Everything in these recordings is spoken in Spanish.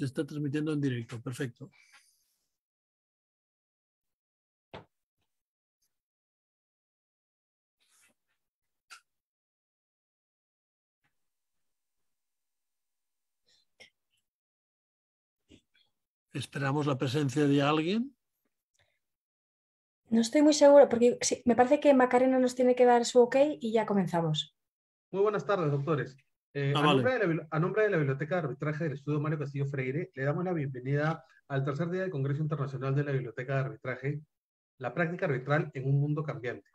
Se está transmitiendo en directo, perfecto. ¿Esperamos la presencia de alguien? No estoy muy seguro, porque me parece que Macarena nos tiene que dar su ok y ya comenzamos. Muy buenas tardes, doctores. Eh, ah, a, nombre de la, Biblioteca de Arbitraje del Estudio Mario Castillo Freire, le damos la bienvenida al tercer día del Congreso Internacional de la Biblioteca de Arbitraje, la práctica arbitral en un mundo cambiante.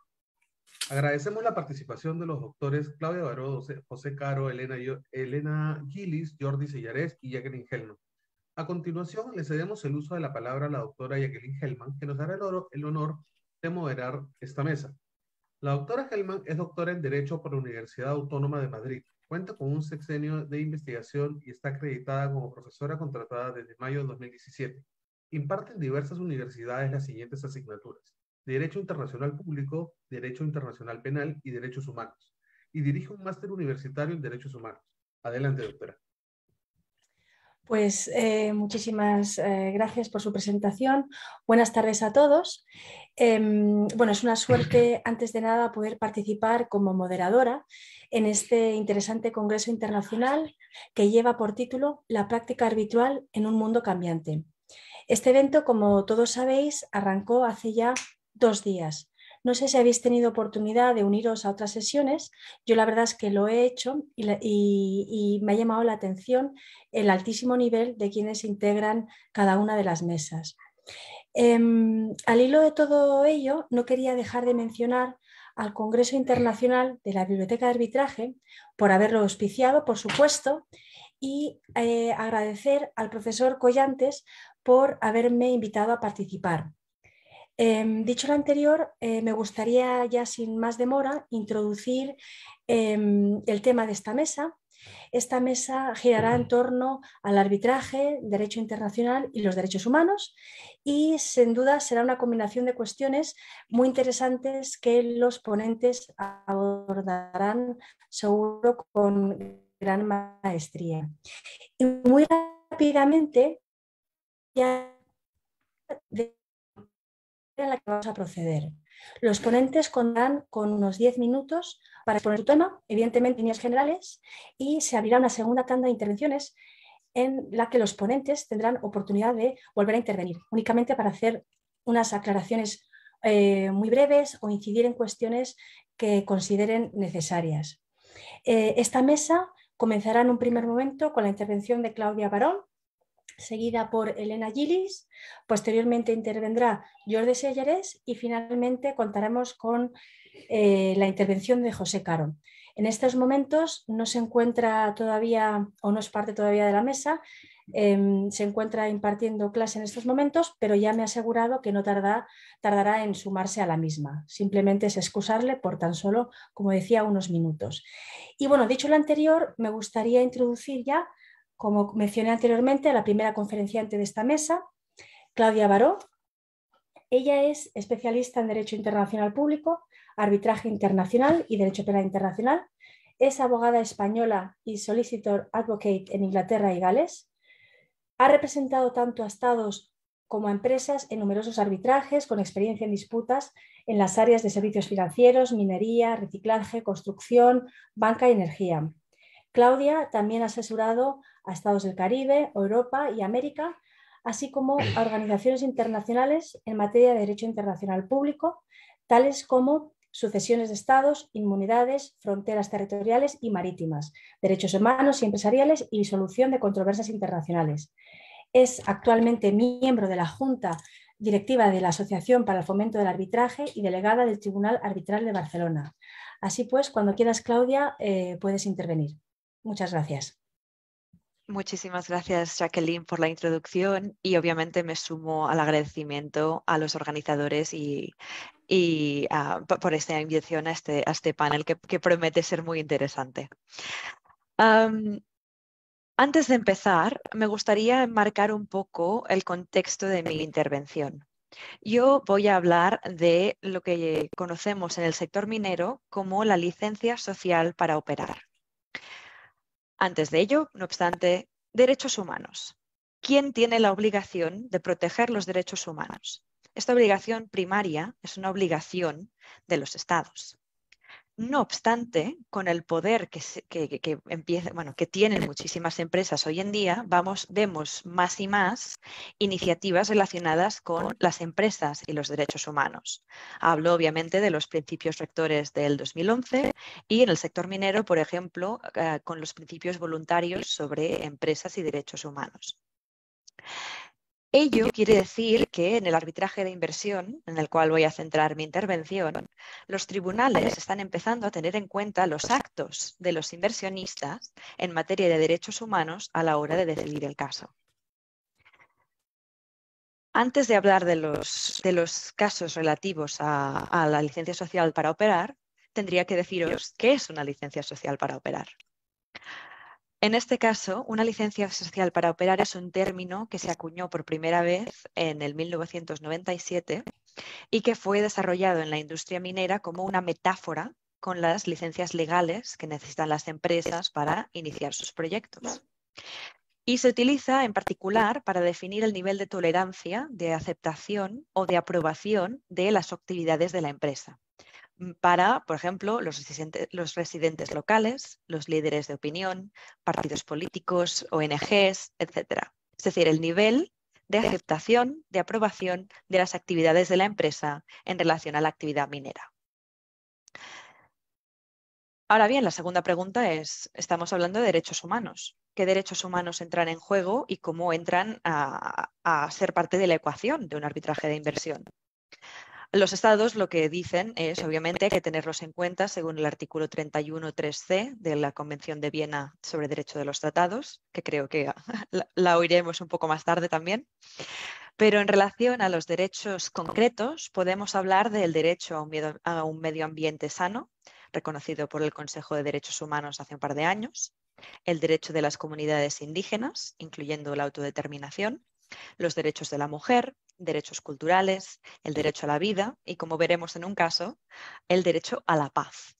Agradecemos la participación de los doctores Claudia Baró, José Caro, Elena, Elena Gillis, Jordi Sillarés y Jacqueline Helman A continuación, le cedemos el uso de la palabra a la doctora Jacqueline Helman que nos dará el, oro, el honor de moderar esta mesa. La doctora Helman es doctora en Derecho por la Universidad Autónoma de Madrid Cuenta con un sexenio de investigación y está acreditada como profesora contratada desde mayo de 2017. Imparte en diversas universidades las siguientes asignaturas. Derecho Internacional Público, Derecho Internacional Penal y Derechos Humanos. Y dirige un máster universitario en Derechos Humanos. Adelante, doctora. Pues eh, muchísimas eh, gracias por su presentación. Buenas tardes a todos. Em, bueno, es una suerte, antes de nada, poder participar como moderadora en este interesante Congreso Internacional que lleva por título La práctica arbitral en un mundo cambiante. Este evento, como todos sabéis, arrancó hace ya dos días no sé si habéis tenido oportunidad de uniros a otras sesiones. Yo la verdad es que lo he hecho y, me ha llamado la atención el altísimo nivel de quienes integran cada una de las mesas. Em, al hilo de todo ello, no quería dejar de mencionar al Congreso Internacional de la Biblioteca de Arbitraje por haberlo auspiciado, por supuesto, y eh, agradecer al profesor Collantes por haberme invitado a participar. Em, dicho lo anterior, eh, me gustaría ya sin más demora introducir em, el tema de esta mesa. Esta mesa girará en torno al arbitraje, derecho internacional y los derechos humanos y sin duda será una combinación de cuestiones muy interesantes que los ponentes abordarán seguro con gran maestría. Y muy rápidamente ya en la que vamos a proceder. Los ponentes contarán con unos 10 minutos para exponer su tema, evidentemente en líneas generales, y se abrirá una segunda tanda de intervenciones en la que los ponentes tendrán oportunidad de volver a intervenir, únicamente para hacer unas aclaraciones eh, muy breves o incidir en cuestiones que consideren necesarias. Eh, esta mesa comenzará en un primer momento con la intervención de Claudia Barón, seguida por Elena Gillis. Posteriormente intervendrá Jordi Sellares y finalmente contaremos con eh, la intervención de José Caro. En estos momentos no se encuentra todavía o no es parte todavía de la mesa, em, se encuentra impartiendo clase en estos momentos, pero ya me ha asegurado que no tardará en sumarse a la misma. Simplemente es excusarle por tan solo, como decía, unos minutos. Y bueno, dicho lo anterior, me gustaría introducir ya como mencioné anteriormente, a la primera conferenciante de esta mesa, Claudia Baró. Ella es especialista en Derecho Internacional Público, Arbitraje Internacional y Derecho Penal Internacional. Es abogada española y solicitor advocate en Inglaterra y Gales. Ha representado tanto a estados como a empresas en numerosos arbitrajes con experiencia en disputas en las áreas de servicios financieros, minería, reciclaje, construcción, banca y energía. Claudia también ha asesorado a estados del Caribe, Europa y América, así como a organizaciones internacionales en materia de derecho internacional público, tales como sucesiones de estados, inmunidades, fronteras territoriales y marítimas, derechos humanos y empresariales y solución de controversias internacionales. Es actualmente miembro de la Junta Directiva de la Asociación para el Fomento del Arbitraje y delegada del Tribunal Arbitral de Barcelona. Así pues, cuando quieras, Claudia, eh, puedes intervenir. Muchas gracias. Muchísimas gracias, Jacqueline, por la introducción y obviamente me sumo al agradecimiento a los organizadores y, por esta invitación a este, este panel que, promete ser muy interesante. antes de empezar, me gustaría enmarcar un poco el contexto de mi intervención. Yo voy a hablar de lo que conocemos en el sector minero como la licencia social para operar. Antes de ello, no obstante, derechos humanos. ¿Quién tiene la obligación de proteger los derechos humanos? Esta obligación primaria es una obligación de los estados. No obstante, con el poder que, bueno, que tienen muchísimas empresas hoy en día, vamos, vemos más y más iniciativas relacionadas con las empresas y los derechos humanos. Hablo obviamente de los principios rectores del 2011 y en el sector minero, por ejemplo, eh, con los principios voluntarios sobre empresas y derechos humanos. Ello quiere decir que en el arbitraje de inversión, en el cual voy a centrar mi intervención, los tribunales están empezando a tener en cuenta los actos de los inversionistas en materia de derechos humanos a la hora de decidir el caso. Antes de hablar de los, casos relativos a, a la licencia social para operar, tendría que deciros qué es una licencia social para operar. En este caso, una licencia social para operar es un término que se acuñó por primera vez en el 1997 y que fue desarrollado en la industria minera como una metáfora con las licencias legales que necesitan las empresas para iniciar sus proyectos. Y se utiliza en particular para definir el nivel de tolerancia, de aceptación o de aprobación de las actividades de la empresa. Mm, para, por ejemplo, los, residentes, locales, los líderes de opinión, partidos políticos, ONGs, etc. Es decir, el nivel de aceptación, de aprobación de las actividades de la empresa en relación a la actividad minera. Ahora bien, la segunda pregunta es, estamos hablando de derechos humanos. ¿Qué derechos humanos entran en juego y cómo entran a ser parte de la ecuación de un arbitraje de inversión? Los estados lo que dicen es, obviamente, que tenerlos en cuenta según el artículo 31.3c de la Convención de Viena sobre Derecho de los Tratados, que creo que la, oiremos un poco más tarde también. Pero en relación a los derechos concretos, podemos hablar del derecho a un, a un, medio ambiente sano, reconocido por el Consejo de Derechos Humanos hace un par de años, el derecho de las comunidades indígenas, incluyendo la autodeterminación, los derechos de la mujer, derechos culturales, el derecho a la vida y, como veremos en un caso, el derecho a la paz.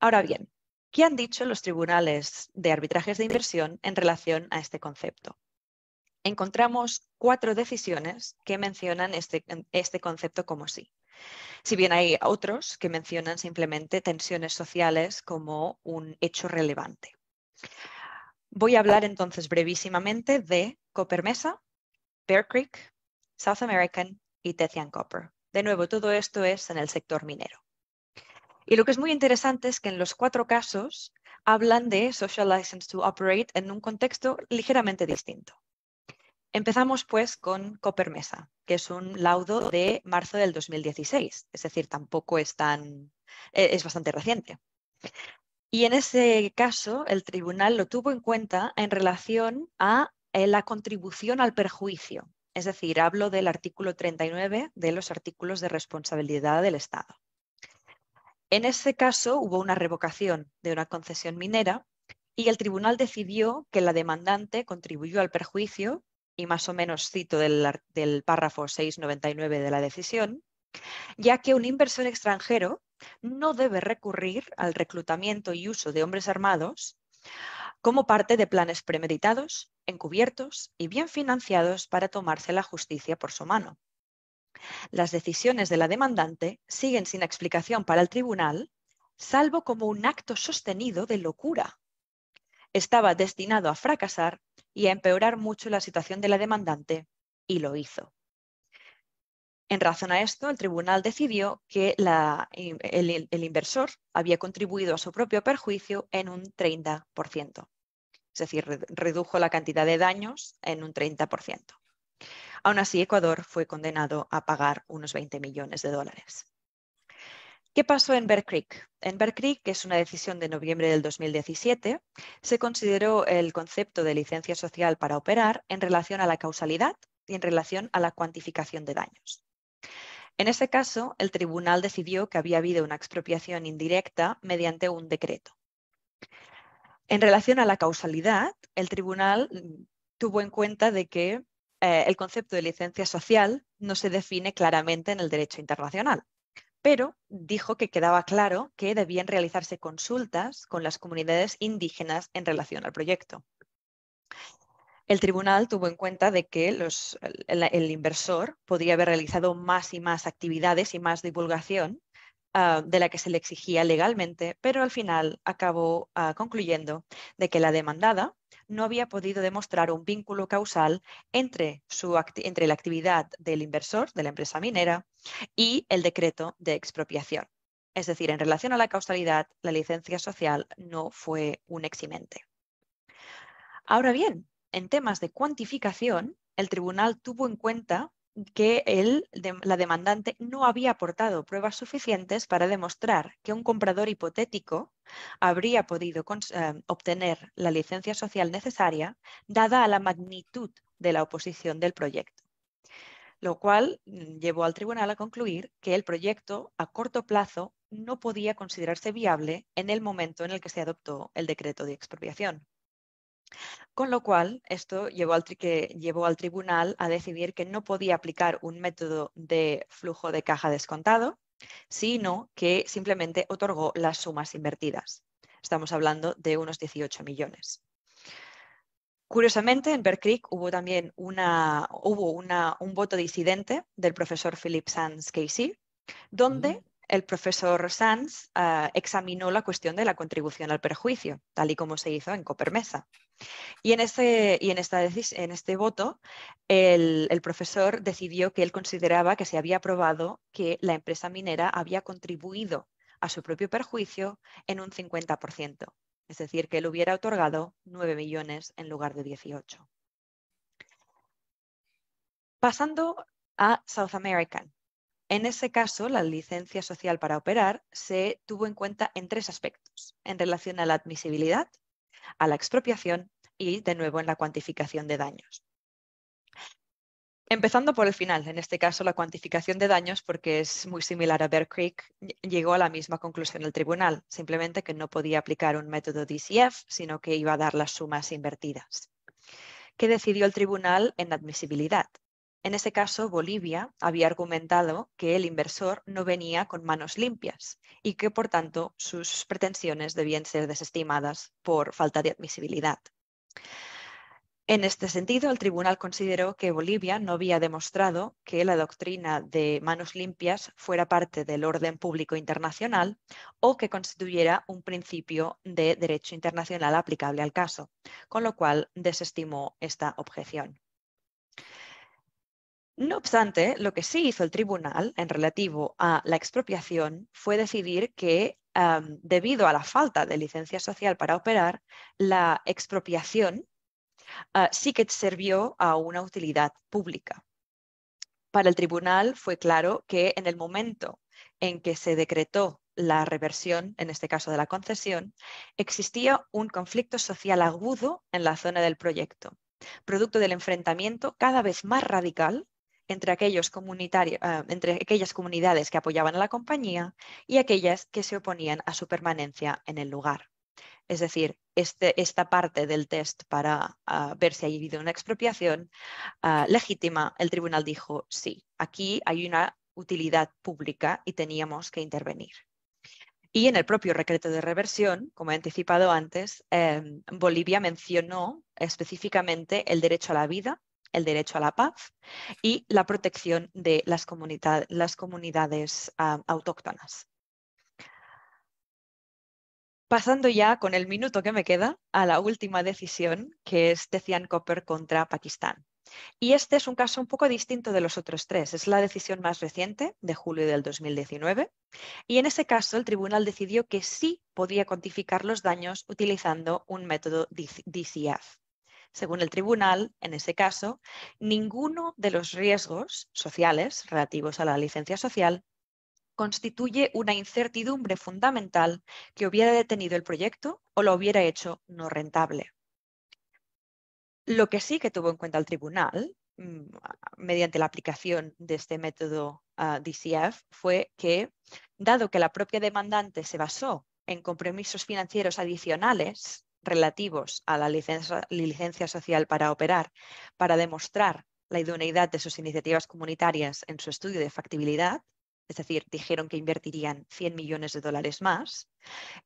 Ahora bien, ¿qué han dicho los tribunales de arbitrajes de inversión en relación a este concepto? Encontramos cuatro decisiones que mencionan este, este concepto como sí. Si bien hay otros que mencionan simplemente tensiones sociales como un hecho relevante. Voy a hablar entonces brevísimamente de Copper Mesa, Bear Creek, South American y Tethian Copper. De nuevo, todo esto es en el sector minero. Y lo que es muy interesante es que en los cuatro casos hablan de social license to operate en un contexto ligeramente distinto. Empezamos pues con Copper Mesa, que es un laudo de marzo del 2016, es decir, tampoco es tan, eh, es bastante reciente. Y en ese caso, el tribunal lo tuvo en cuenta en relación a eh, la contribución al perjuicio. Es decir, hablo del artículo 39 de los artículos de responsabilidad del Estado. En ese caso hubo una revocación de una concesión minera y el tribunal decidió que la demandante contribuyó al perjuicio, y más o menos cito del, del párrafo 699 de la decisión, ya que un inversor extranjero no debe recurrir al reclutamiento y uso de hombres armados como parte de planes premeditados, encubiertos y bien financiados para tomarse la justicia por su mano. Las decisiones de la demandante siguen sin explicación para el tribunal, salvo como un acto sostenido de locura. Estaba destinado a fracasar y a empeorar mucho la situación de la demandante, y lo hizo. En razón a esto, el tribunal decidió que el, el, inversor había contribuido a su propio perjuicio en un 30%, es decir, redujo la cantidad de daños en un 30%. Aún así, Ecuador fue condenado a pagar unos 20 millones de dólares. ¿Qué pasó en Bear Creek? En Bear Creek, que es una decisión de noviembre del 2017, se consideró el concepto de licencia social para operar en relación a la causalidad y en relación a la cuantificación de daños. En ese caso, el tribunal decidió que había habido una expropiación indirecta mediante un decreto. En relación a la causalidad, el tribunal mm, tuvo en cuenta de que eh, el concepto de licencia social no se define claramente en el derecho internacional, pero dijo que quedaba claro que debían realizarse consultas con las comunidades indígenas en relación al proyecto el tribunal tuvo en cuenta de que el, inversor podría haber realizado más y más actividades y más divulgación ah, de la que se le exigía legalmente, pero al final acabó ah, concluyendo de que la demandada no había podido demostrar un vínculo causal entre, su entre la actividad del inversor, de la empresa minera, y el decreto de expropiación. Es decir, en relación a la causalidad, la licencia social no fue un eximente. Ahora bien, en temas de cuantificación, el tribunal tuvo en cuenta que la demandante no había aportado pruebas suficientes para demostrar que un comprador hipotético habría podido eh, obtener la licencia social necesaria dada a la magnitud de la oposición del proyecto, lo cual mm, llevó al tribunal a concluir que el proyecto a corto plazo no podía considerarse viable en el momento en el que se adoptó el decreto de expropiación. Con lo cual, esto llevó al, tribunal a decidir que no podía aplicar un método de flujo de caja descontado, sino que simplemente otorgó las sumas invertidas. Estamos hablando de unos 18 millones. Curiosamente, en Berkrick hubo también un voto disidente del profesor Philip sanz Casey, donde mm. el profesor Sands ah, examinó la cuestión de la contribución al perjuicio, tal y como se hizo en Copermesa. Y en este, este voto, el, profesor decidió que él consideraba que se había probado que la empresa minera había contribuido a su propio perjuicio en un 50%, es decir, que él hubiera otorgado 9 millones en lugar de 18. Pasando a South American. En ese caso, la licencia social para operar se tuvo en cuenta en tres aspectos, en relación a la admisibilidad, a la expropiación y de nuevo en la cuantificación de daños. Empezando por el final, en este caso la cuantificación de daños, porque es muy similar a Bear Creek, llegó a la misma conclusión el tribunal, simplemente que no podía aplicar un método DCF, sino que iba a dar las sumas invertidas. ¿Qué decidió el tribunal en admisibilidad? En ese caso, Bolivia había argumentado que el inversor no venía con manos limpias y que, por tanto, sus pretensiones debían ser desestimadas por falta de admisibilidad. En este sentido, el tribunal consideró que Bolivia no había demostrado que la doctrina de manos limpias fuera parte del orden público internacional o que constituyera un principio de derecho internacional aplicable al caso, con lo cual desestimó esta objeción. No obstante, lo que sí hizo el tribunal en relativo a la expropiación fue decidir que, debido a la falta de licencia social para operar, la expropiación ah, sí que sirvió a una utilidad pública. Para el tribunal fue claro que en el momento en que se decretó la reversión, en este caso de la concesión, existía un conflicto social agudo en la zona del proyecto, producto del enfrentamiento cada vez más radical entre, aquellos ah, entre aquellas comunidades que apoyaban a la compañía y aquellas que se oponían a su permanencia en el lugar. Es decir, este, esta parte del test para ah, ver si ha habido una expropiación ah, legítima, el tribunal dijo sí, aquí hay una utilidad pública y teníamos que intervenir. Y en el propio decreto de reversión, como he anticipado antes, em, Bolivia mencionó específicamente el derecho a la vida el derecho a la paz y la protección de las, comunidades autóctonas. Pasando ya con el minuto que me queda a la última decisión, que es Tecian Copper contra Pakistán. Y este es un caso un poco distinto de los otros tres. Es la decisión más reciente, de julio del 2019. Y en ese caso, el tribunal decidió que sí podía cuantificar los daños utilizando un método DCF según el tribunal, en ese caso, ninguno de los riesgos sociales relativos a la licencia social constituye una incertidumbre fundamental que hubiera detenido el proyecto o lo hubiera hecho no rentable. Lo que sí que tuvo en cuenta el tribunal, mm, mediante la aplicación de este método ah, DCF, fue que, dado que la propia demandante se basó en compromisos financieros adicionales relativos a la licencia, social para operar para demostrar la idoneidad de sus iniciativas comunitarias en su estudio de factibilidad, es decir, dijeron que invertirían 100 millones de dólares más,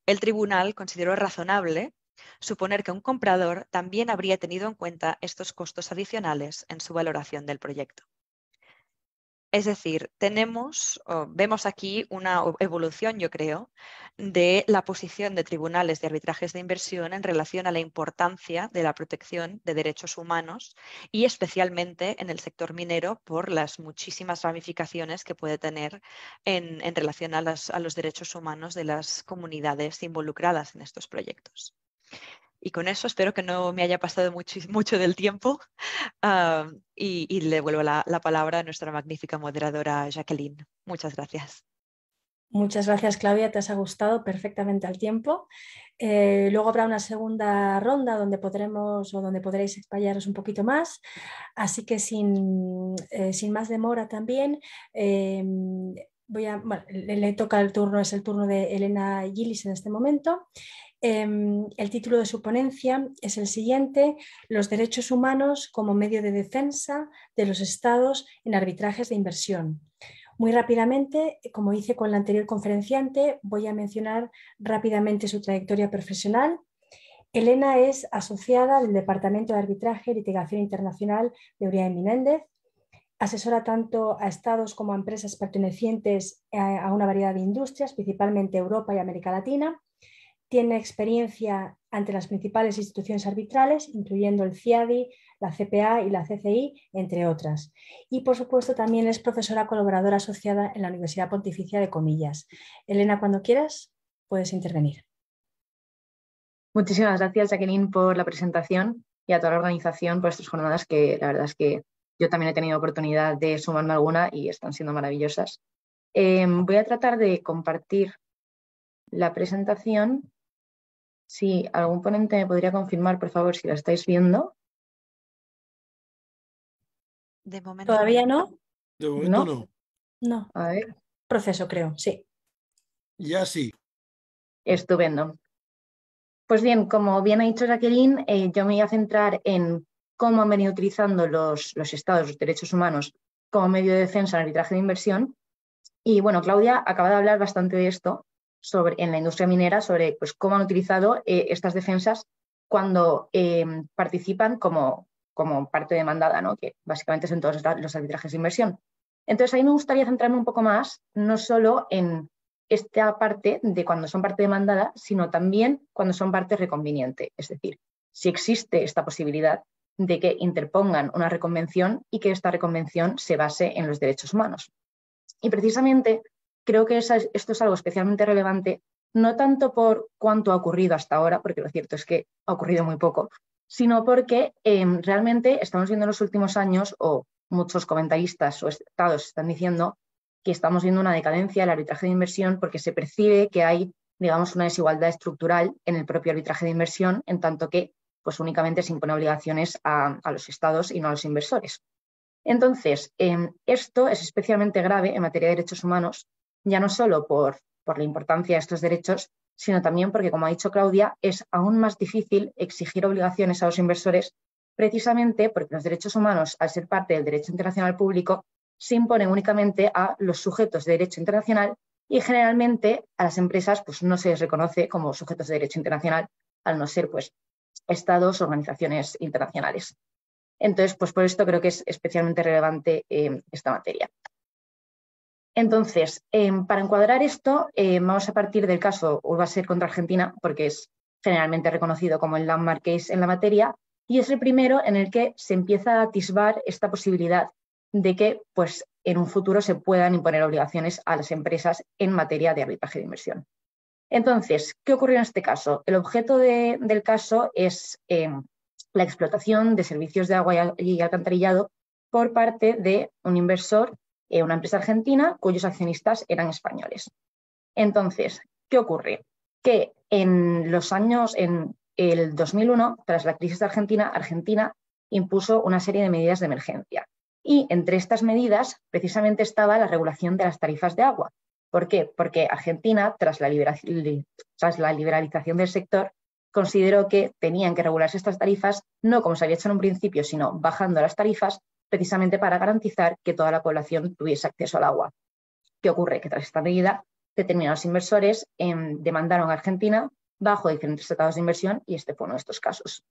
el tribunal consideró razonable suponer que un comprador también habría tenido en cuenta estos costos adicionales en su valoración del proyecto. Es decir, tenemos, vemos aquí una evolución, yo creo, de la posición de tribunales de arbitrajes de inversión en relación a la importancia de la protección de derechos humanos y especialmente en el sector minero por las muchísimas ramificaciones que puede tener en, relación a los derechos humanos de las comunidades involucradas en estos proyectos. Y con eso espero que no me haya pasado mucho, mucho del tiempo y, le vuelvo la, palabra a nuestra magnífica moderadora Jacqueline. Muchas gracias. Muchas gracias, Claudia. Te has gustado perfectamente al tiempo. Eh, luego habrá una segunda ronda donde podremos o donde podréis explayaros un poquito más. Así que sin, eh, más demora también. Eh, voy a, le, le, toca el turno, es el turno de Elena Gillis en este momento. Em, el título de su ponencia es el siguiente, Los derechos humanos como medio de defensa de los estados en arbitrajes de inversión. Muy rápidamente, como hice con la anterior conferenciante, voy a mencionar rápidamente su trayectoria profesional. Elena es asociada del Departamento de Arbitraje y Litigación Internacional de Uriah Menéndez. Asesora tanto a estados como a empresas pertenecientes eh, a una variedad de industrias, principalmente Europa y América Latina tiene experiencia ante las principales instituciones arbitrales, incluyendo el CIADI, la CPA y la CCI, entre otras. Y, por supuesto, también es profesora colaboradora asociada en la Universidad Pontificia de Comillas. Elena, cuando quieras, puedes intervenir. Muchísimas gracias, Jacqueline, por la presentación y a toda la organización por estas jornadas que la verdad es que yo también he tenido oportunidad de sumarme alguna y están siendo maravillosas. Em, voy a tratar de compartir la presentación si algún ponente me podría confirmar, por favor, si la estáis viendo. De momento. ¿Todavía no? De momento no. No. A ver. Proceso, creo, sí. Ya sí. Estupendo. Pues bien, como bien ha dicho Jacqueline, eh, yo me voy a centrar en cómo han venido utilizando los, los estados, los derechos humanos, como medio de defensa en arbitraje de inversión. Y bueno, Claudia acaba de hablar bastante de esto, sobre, en la industria minera sobre pues, cómo han utilizado eh, estas defensas cuando eh, participan como, como parte demandada, ¿no? que básicamente son todos los arbitrajes de inversión. Entonces, ahí me gustaría centrarme un poco más, no solo en esta parte de cuando son parte demandada, sino también cuando son parte reconveniente. Es decir, si existe esta posibilidad de que interpongan una reconvención y que esta reconvención se base en los derechos humanos. Y precisamente creo que esto es algo especialmente relevante, no tanto por cuánto ha ocurrido hasta ahora, porque lo cierto es que ha ocurrido muy poco, sino porque em, realmente estamos viendo en los últimos años, o muchos comentaristas o estados están diciendo, que estamos viendo una decadencia del arbitraje de inversión porque se percibe que hay, digamos, una desigualdad estructural en el propio arbitraje de inversión, en tanto que pues únicamente se imponen obligaciones a, los estados y no a los inversores. Entonces, em, esto es especialmente grave en materia de derechos humanos ya no solo por, la importancia de estos derechos, sino también porque, como ha dicho Claudia, es aún más difícil exigir obligaciones a los inversores precisamente porque los derechos humanos, al ser parte del derecho internacional público, se imponen únicamente a los sujetos de derecho internacional y generalmente a las empresas pues, no se les reconoce como sujetos de derecho internacional al no ser pues, estados o organizaciones internacionales. Entonces, pues por esto creo que es especialmente relevante eh, esta materia. Entonces, em, para encuadrar esto, em, vamos a partir del caso ser contra Argentina, porque es generalmente reconocido como el landmark case en la materia, y es el primero en el que se empieza a atisbar esta posibilidad de que pues, en un futuro se puedan imponer obligaciones a las empresas en materia de arbitraje de inversión. Entonces, ¿qué ocurrió en este caso? El objeto del caso es em, la explotación de servicios de agua y alcantarillado por parte de un inversor eh, una empresa argentina cuyos accionistas eran españoles. Entonces, ¿qué ocurre? Que en los años, en el 2001, tras la crisis de Argentina, Argentina impuso una serie de medidas de emergencia. Y entre estas medidas, precisamente estaba la regulación de las tarifas de agua. ¿Por qué? Porque Argentina, tras la, tras la liberalización del sector, consideró que tenían que regularse estas tarifas, no como se había hecho en un principio, sino bajando las tarifas precisamente para garantizar que toda la población tuviese acceso al agua. ¿Qué ocurre? Que tras esta medida, determinados inversores em, demandaron a Argentina bajo diferentes tratados de inversión y este fue uno de estos casos.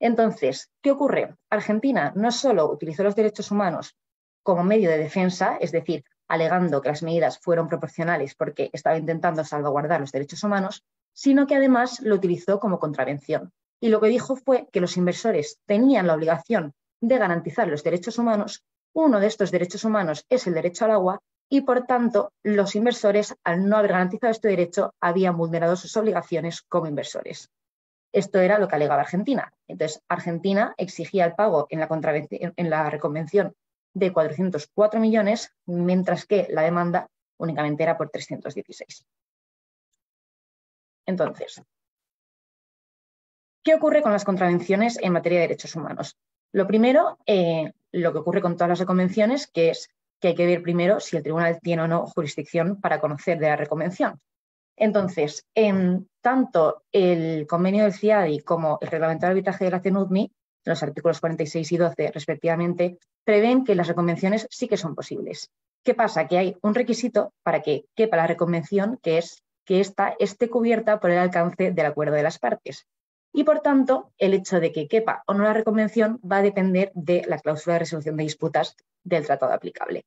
Entonces, ¿qué ocurre? Argentina no solo utilizó los derechos humanos como medio de defensa, es decir, alegando que las medidas fueron proporcionales porque estaba intentando salvaguardar los derechos humanos, sino que además lo utilizó como contravención. Y lo que dijo fue que los inversores tenían la obligación de garantizar los derechos humanos. Uno de estos derechos humanos es el derecho al agua y, por tanto, los inversores, al no haber garantizado este derecho, habían vulnerado sus obligaciones como inversores. Esto era lo que alegaba Argentina. Entonces, Argentina exigía el pago en la, en la reconvención de 404 millones, mientras que la demanda únicamente era por 316. Entonces, ¿qué ocurre con las contravenciones en materia de derechos humanos? Lo primero, eh, lo que ocurre con todas las reconvenciones, que es que hay que ver primero si el tribunal tiene o no jurisdicción para conocer de la reconvención. Entonces, en em, tanto el convenio del CIADI como el reglamento de arbitraje de la CENUDMI, los artículos 46 y 12 respectivamente, prevén que las reconvenciones sí que son posibles. ¿Qué pasa? Que hay un requisito para que quepa la reconvención, que es que ésta esté cubierta por el alcance del acuerdo de las partes. Y por tanto, el hecho de que quepa o no la reconvención va a depender de la cláusula de resolución de disputas del tratado aplicable.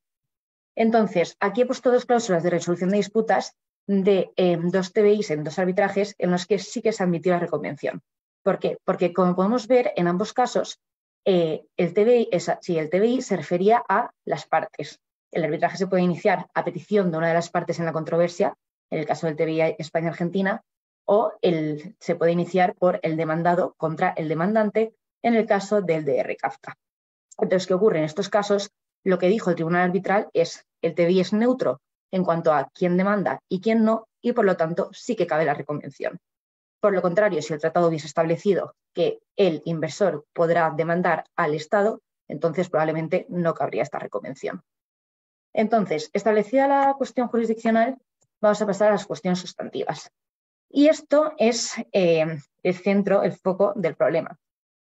Entonces, aquí he puesto dos cláusulas de resolución de disputas de em, dos TBIs en dos arbitrajes en los que sí que se admitió la reconvención. ¿Por qué? Porque, como podemos ver, en ambos casos, eh, el, TBI, el TBI se refería a las partes. El arbitraje se puede iniciar a petición de una de las partes en la controversia, en el caso del TBI España-Argentina, o el, se puede iniciar por el demandado contra el demandante en el caso del DR Kafka. Entonces, ¿qué ocurre en estos casos? Lo que dijo el tribunal arbitral es el TDI es neutro en cuanto a quién demanda y quién no, y por lo tanto sí que cabe la reconvención. Por lo contrario, si el tratado hubiese establecido que el inversor podrá demandar al Estado, entonces probablemente no cabría esta reconvención. Entonces, establecida la cuestión jurisdiccional, vamos a pasar a las cuestiones sustantivas. Y esto es eh, el centro, el foco del problema.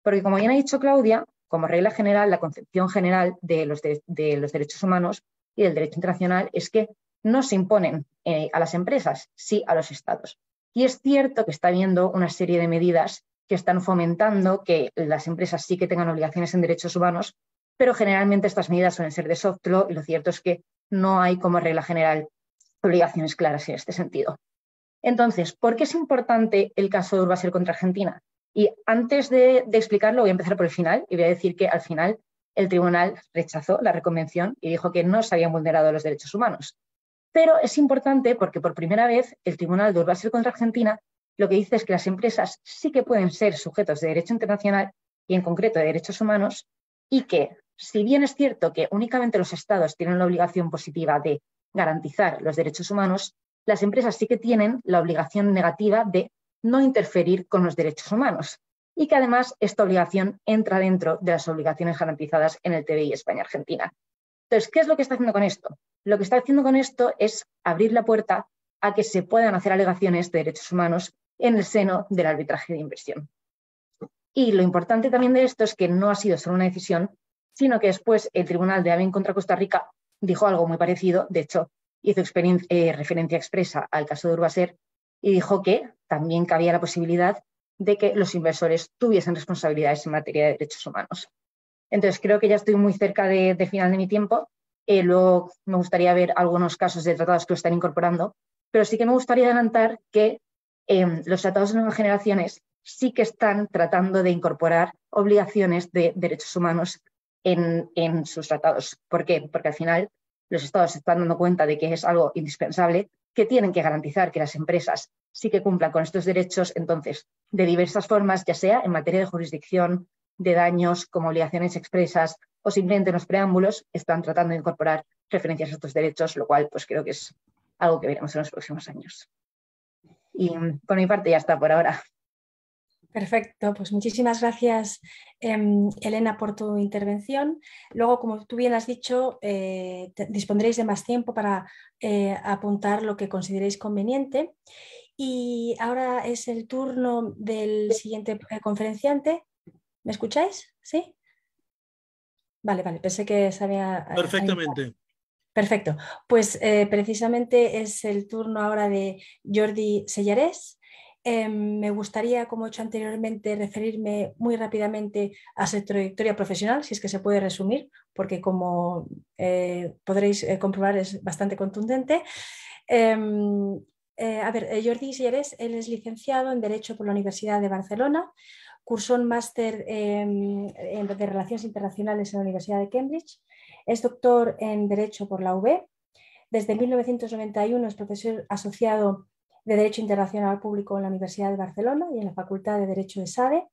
Porque como bien ha dicho Claudia, como regla general, la concepción general de los, derechos humanos y del derecho internacional es que no se imponen eh, a las empresas, sí a los estados. Y es cierto que está habiendo una serie de medidas que están fomentando que las empresas sí que tengan obligaciones en derechos humanos, pero generalmente estas medidas suelen ser de soft law y lo cierto es que no hay como regla general obligaciones claras en este sentido. Entonces, ¿por qué es importante el caso de contra Argentina? Y antes de, explicarlo, voy a empezar por el final y voy a decir que al final el tribunal rechazó la reconvención y dijo que no se habían vulnerado los derechos humanos. Pero es importante porque por primera vez el tribunal de contra Argentina lo que dice es que las empresas sí que pueden ser sujetos de derecho internacional y en concreto de derechos humanos y que, si bien es cierto que únicamente los estados tienen la obligación positiva de garantizar los derechos humanos, las empresas sí que tienen la obligación negativa de no interferir con los derechos humanos y que además esta obligación entra dentro de las obligaciones garantizadas en el TBI España-Argentina. Entonces, ¿qué es lo que está haciendo con esto? Lo que está haciendo con esto es abrir la puerta a que se puedan hacer alegaciones de derechos humanos en el seno del arbitraje de inversión. Y lo importante también de esto es que no ha sido solo una decisión, sino que después el Tribunal de Aven contra Costa Rica dijo algo muy parecido. De hecho, hizo eh, referencia expresa al caso de Urbaser y dijo que también cabía la posibilidad de que los inversores tuviesen responsabilidades en materia de derechos humanos. Entonces, creo que ya estoy muy cerca del de final de mi tiempo. Eh, luego me gustaría ver algunos casos de tratados que lo están incorporando, pero sí que me gustaría adelantar que eh, los tratados de nuevas generaciones sí que están tratando de incorporar obligaciones de derechos humanos en, en sus tratados. ¿Por qué? Porque al final los estados se están dando cuenta de que es algo indispensable, que tienen que garantizar que las empresas sí que cumplan con estos derechos, entonces, de diversas formas, ya sea en materia de jurisdicción, de daños, como obligaciones expresas o simplemente en los preámbulos, están tratando de incorporar referencias a estos derechos, lo cual pues creo que es algo que veremos en los próximos años. Y por mi parte ya está por ahora. Perfecto, pues muchísimas gracias em, Elena por tu intervención. Luego, como tú bien has dicho, eh, dispondréis de más tiempo para eh, apuntar lo que consideréis conveniente. Y ahora es el turno del siguiente eh, conferenciante. ¿Me escucháis? ¿Sí? Vale, vale, pensé que sabía. Perfectamente. Perfecto. Pues precisamente es el turno ahora de Jordi Sellares. Em, me gustaría, como he hecho anteriormente, referirme muy rápidamente a su trayectoria profesional, si es que se puede resumir, porque como eh, podréis eh, comprobar es bastante contundente. Em, eh, a ver, Jordi Sieres, él es licenciado en Derecho por la Universidad de Barcelona, cursó un máster de Relaciones Internacionales en la Universidad de Cambridge, es doctor en Derecho por la UB, desde 1991 es profesor asociado de Derecho Internacional Público en la Universidad de Barcelona y en la Facultad de Derecho de SADE.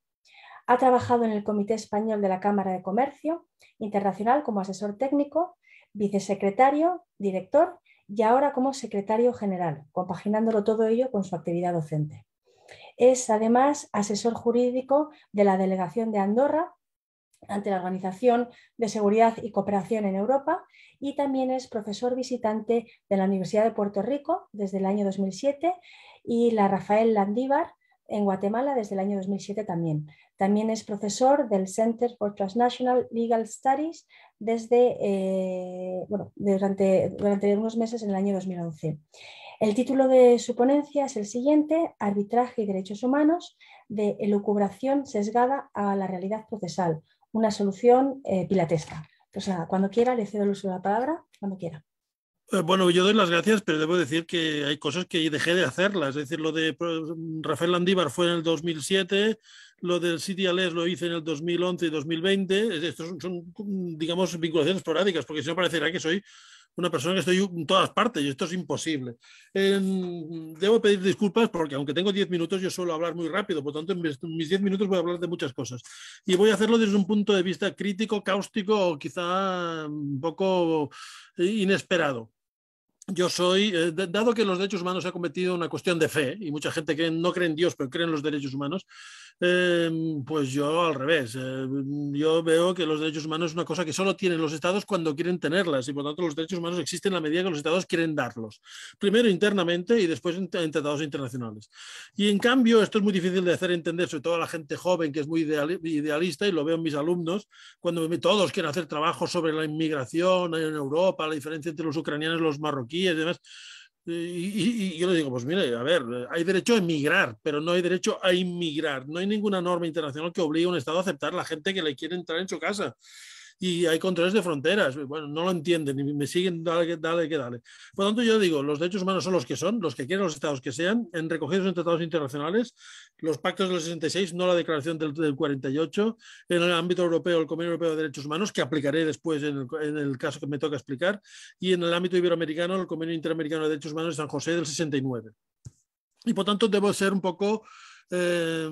Ha trabajado en el Comité Español de la Cámara de Comercio Internacional como asesor técnico, vicesecretario, director y ahora como secretario general, compaginándolo todo ello con su actividad docente. Es además asesor jurídico de la Delegación de Andorra ante la Organización de Seguridad y Cooperación en Europa y también es profesor visitante de la Universidad de Puerto Rico desde el año 2007 y la Rafael Landívar en Guatemala desde el año 2007 también. También es profesor del Center for Transnational Legal Studies desde, eh, durante, durante unos meses en el año 2011. El título de su ponencia es el siguiente, Arbitraje y Derechos Humanos, de elucubración sesgada a la realidad procesal, una solución eh, pilatesca. O sea, cuando quiera le cedo el uso de la palabra, cuando quiera. Eh, bueno, yo doy las gracias, pero debo decir que hay cosas que dejé de hacerlas. Es decir, lo de pues, Rafael Landívar fue en el 2007, lo del City Ales lo hice en el 2011 y 2020. Estos son, son digamos, vinculaciones esporádicas, porque si no parecerá que soy una persona que estoy en todas partes y esto es imposible. debo pedir disculpas porque aunque tengo 10 minutos yo suelo hablar muy rápido, por lo tanto en mis 10 minutos voy a hablar de muchas cosas. Y voy a hacerlo desde un punto de vista crítico, cáustico o quizá un poco inesperado. Yo soy, eh, dado que los derechos humanos se ha cometido una cuestión de fe, y mucha gente que no cree en Dios, pero cree en los derechos humanos, Em, pues yo al revés. Em, yo veo que los derechos humanos es una cosa que solo tienen los estados cuando quieren tenerlas y por lo tanto los derechos humanos existen a medida que los estados quieren darlos. Primero internamente y después en, tratados internacionales. Y en cambio esto es muy difícil de hacer entender, sobre todo a la gente joven que es muy idealista y lo veo en mis alumnos, cuando todos quieren hacer trabajo sobre la inmigración en Europa, la diferencia entre los ucranianos y los marroquíes y demás. Y, yo le digo, pues mire, a ver, hay derecho a emigrar, pero no hay derecho a inmigrar. No hay ninguna norma internacional que obligue a un Estado a aceptar a la gente que le quiere entrar en su casa y hay controles de fronteras. Bueno, no lo entienden y me siguen, dale, dale, que dale. Por lo tanto, yo digo, los derechos humanos son los que son, los que quieren los estados que sean, en recogidos en tratados internacionales, los pactos del 66, no la declaración del, 48, en el ámbito europeo, el Convenio Europeo de Derechos Humanos, que aplicaré después en el, caso que me toca explicar, y en el ámbito iberoamericano, el Convenio Interamericano de Derechos Humanos de San José del 69. Y por tanto, debo ser un poco eh,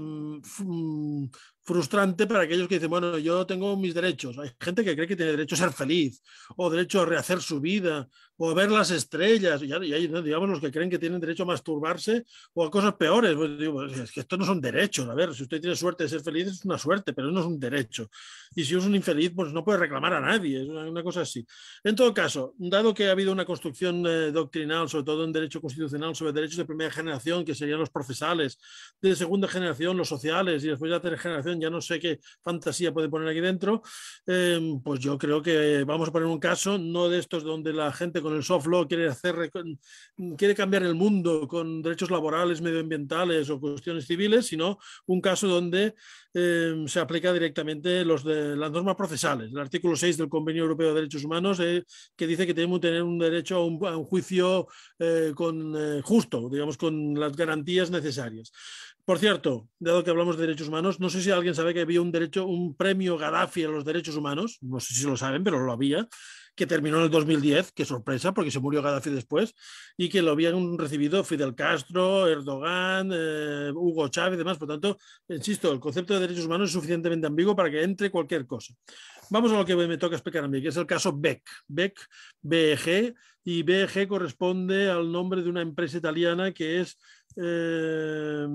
frustrante para aquellos que dicen, bueno, yo tengo mis derechos. Hay gente que cree que tiene derecho a ser feliz o derecho a rehacer su vida o a ver las estrellas, y hay, digamos, los que creen que tienen derecho a masturbarse o a cosas peores. Pues, digo, pues, es que esto no son derechos. A ver, si usted tiene suerte de ser feliz, es una suerte, pero no es un derecho. Y si es un infeliz, pues no puede reclamar a nadie, es una, cosa así. En todo caso, dado que ha habido una construcción eh, doctrinal, sobre todo en derecho constitucional, sobre derechos de primera generación, que serían los procesales, de segunda generación, los sociales, y después de la tercera generación, ya no sé qué fantasía puede poner aquí dentro, eh, pues yo creo que vamos a poner un caso, no de estos donde la gente con el soft law quiere, hacer, quiere cambiar el mundo con derechos laborales, medioambientales o cuestiones civiles, sino un caso donde em, se aplica directamente los las normas procesales, el artículo 6 del Convenio Europeo de Derechos Humanos, eh, que dice que tenemos que tener un derecho a un, juicio eh, con, eh, justo, digamos, con las garantías necesarias. Por cierto, dado que hablamos de derechos humanos, no sé si alguien sabe que había un derecho, un premio Gaddafi a los derechos humanos, no sé si lo saben, pero lo había, que terminó en el 2010, qué sorpresa, porque se murió Gaddafi después, y que lo habían recibido Fidel Castro, Erdogan, eh, Hugo Chávez y demás. Por tanto, insisto, el concepto de derechos humanos es suficientemente ambiguo para que entre cualquier cosa. Vamos a lo que me toca explicar a mí, que es el caso Beck. Beck, BEG, y BEG corresponde al nombre de una empresa italiana que es... Eh,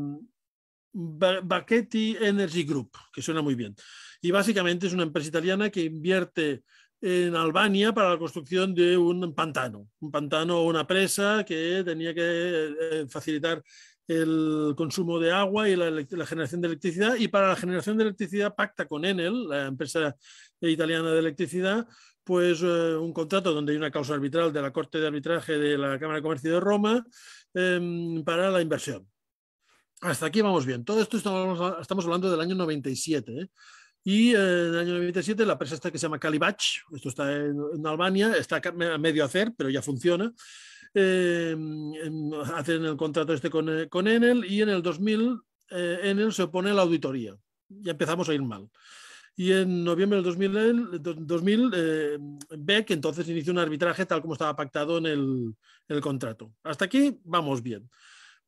Bacchetti Energy Group, que suena muy bien. Y básicamente es una empresa italiana que invierte en Albania para la construcción de un pantano, un pantano o una presa que tenía que eh, facilitar el consumo de agua y la, generación de electricidad. Y para la generación de electricidad pacta con Enel, la empresa italiana de electricidad, pues eh, un contrato donde hay una causa arbitral de la Corte de Arbitraje de la Cámara de Comercio de Roma em, para la inversión. Hasta aquí vamos bien. Todo esto estamos, estamos hablando del año 97. ¿eh? Y eh, en el año 97 la empresa esta que se llama Calibach, esto está en, Albania, está a medio hacer, pero ya funciona. Em, em, hacen el contrato este con, eh, con, Enel y en el 2000 eh, Enel se opone a la auditoría. Ya empezamos a ir mal. Y en noviembre del 2000, 2000 eh, Beck entonces inició un arbitraje tal como estaba pactado en el, en el, contrato. Hasta aquí vamos bien.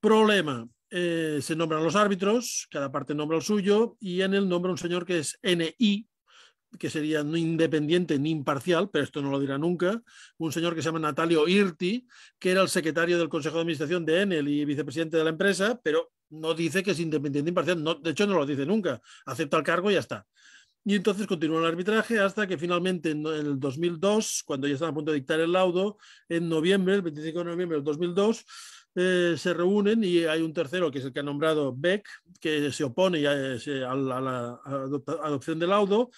Problema. Eh, se nombran los árbitros, cada parte nombra el suyo, y en él nombra un señor que es NI, que sería no independiente ni imparcial, pero esto no lo dirá nunca, un señor que se llama Natalio Irti, que era el secretario del Consejo de Administración de Enel y vicepresidente de la empresa, pero no dice que es independiente imparcial, no, de hecho no lo dice nunca, acepta el cargo y ya está. Y entonces continúa el arbitraje hasta que finalmente en el 2002, cuando ya estaba a punto de dictar el laudo, en noviembre, el 25 de noviembre del 2002, eh, se reúnen y hay un tercero que es el que ha nombrado Beck, que se opone eh, a, la, adopción del Laudo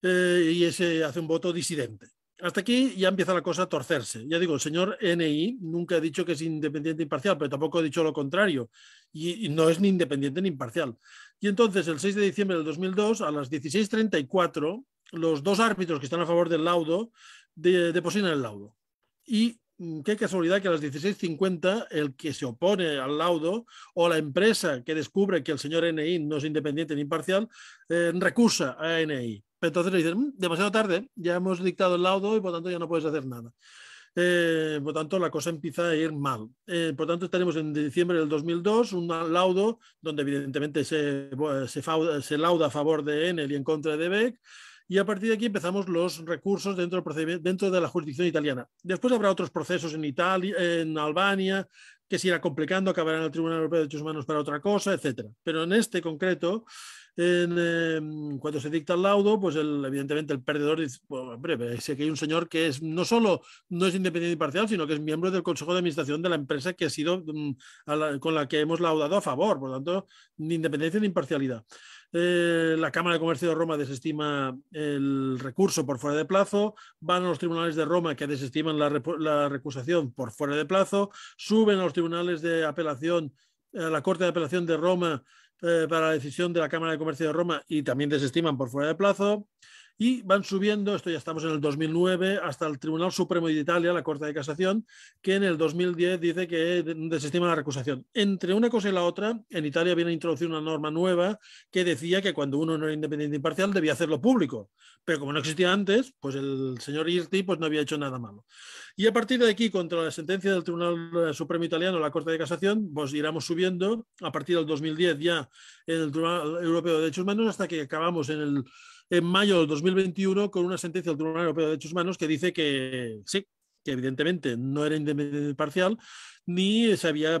eh, y hace un voto disidente. Hasta aquí ya empieza la cosa a torcerse. Ya digo, el señor NI nunca ha dicho que es independiente e imparcial, pero tampoco ha dicho lo contrario. Y, no es ni independiente ni imparcial. Y entonces, el 6 de diciembre del 2002, a las 16.34, los dos árbitros que están a favor del laudo de, depositan el laudo. Y Mm, qué casualidad que a las 16.50 el que se opone al laudo o la empresa que descubre que el señor NI no es independiente ni imparcial eh, recusa a NI. Entonces le dicen, mm, demasiado tarde, ya hemos dictado el laudo y por tanto ya no puedes hacer nada. Eh, por tanto, la cosa empieza a ir mal. Eh, por tanto, tenemos en diciembre del 2002 un laudo donde evidentemente se, se, se lauda a favor de n y en contra de Beck y a partir de aquí empezamos los recursos dentro, del dentro de la jurisdicción italiana. Después habrá otros procesos en, Italia, en Albania, que se irá complicando, acabarán en el Tribunal Europeo de Derechos Humanos para otra cosa, etc. Pero en este concreto, em, cuando se dicta el laudo, pues evidentemente el perdedor dice, bueno, hombre, sé que hay un señor que es, no solo no es independiente y parcial, sino que es miembro del Consejo de Administración de la empresa que ha sido mm, con la que hemos laudado a favor, por lo tanto, ni independencia ni imparcialidad. Eh, la Cámara de Comercio de Roma desestima el recurso por fuera de plazo, van a los tribunales de Roma que desestiman la, recusación por fuera de plazo, suben a los tribunales de apelación, eh, a la Corte de Apelación de Roma eh, para la decisión de la Cámara de Comercio de Roma y también desestiman por fuera de plazo, y van subiendo, esto ya estamos en el 2009, hasta el Tribunal Supremo de Italia, la Corte de Casación, que en el 2010 dice que desestima la recusación. Entre una cosa y la otra, en Italia viene a introducir una norma nueva que decía que cuando uno no era independiente e imparcial debía hacerlo público, pero como no existía antes, pues el señor Irti pues no había hecho nada malo. Y a partir de aquí, contra la sentencia del Tribunal eh, Supremo Italiano, la Corte de Casación, pues iremos subiendo a partir del 2010 ya en el Tribunal Europeo de Derechos Humanos hasta que acabamos en el en mayo del 2021 con una sentencia del Tribunal Europeo de Derechos Humanos que dice que sí, que evidentemente no era independiente parcial, ni se había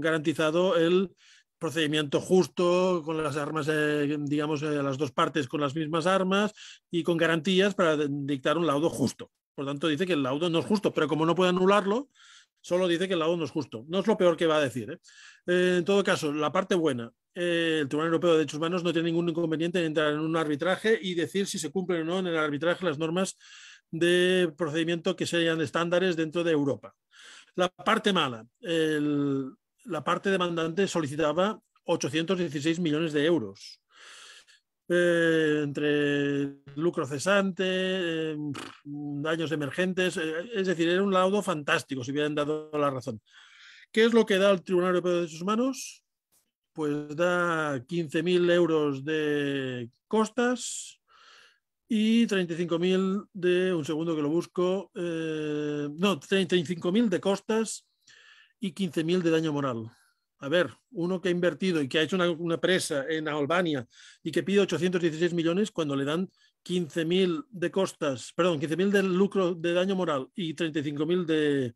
garantizado el procedimiento justo con las armas, eh, digamos, a eh, las dos partes con las mismas armas y con garantías para dictar un laudo justo. Por lo tanto, dice que el laudo no es justo, pero como no puede anularlo, solo dice que el laudo no es justo. No es lo peor que va a decir. ¿eh? en todo caso, la parte buena, el Tribunal Europeo de Derechos Humanos no tiene ningún inconveniente en entrar en un arbitraje y decir si se cumplen o no en el arbitraje las normas de procedimiento que sean estándares dentro de Europa. La parte mala, la parte demandante solicitaba 816 millones de euros. Eh, entre lucro cesante, eh, daños emergentes, eh, es decir, era un laudo fantástico si hubieran dado la razón. ¿Qué es lo que da el Tribunal Europeo de Derechos Humanos? pues da 15.000 euros de costas y 35.000 de, un segundo que lo busco, eh, no, 35.000 de costas y 15.000 de daño moral. A ver, uno que ha invertido y que ha hecho una, una presa en Albania y que pide 816 millones cuando le dan 15.000 de costas, perdón, 15.000 de lucro de daño moral y 35.000 de,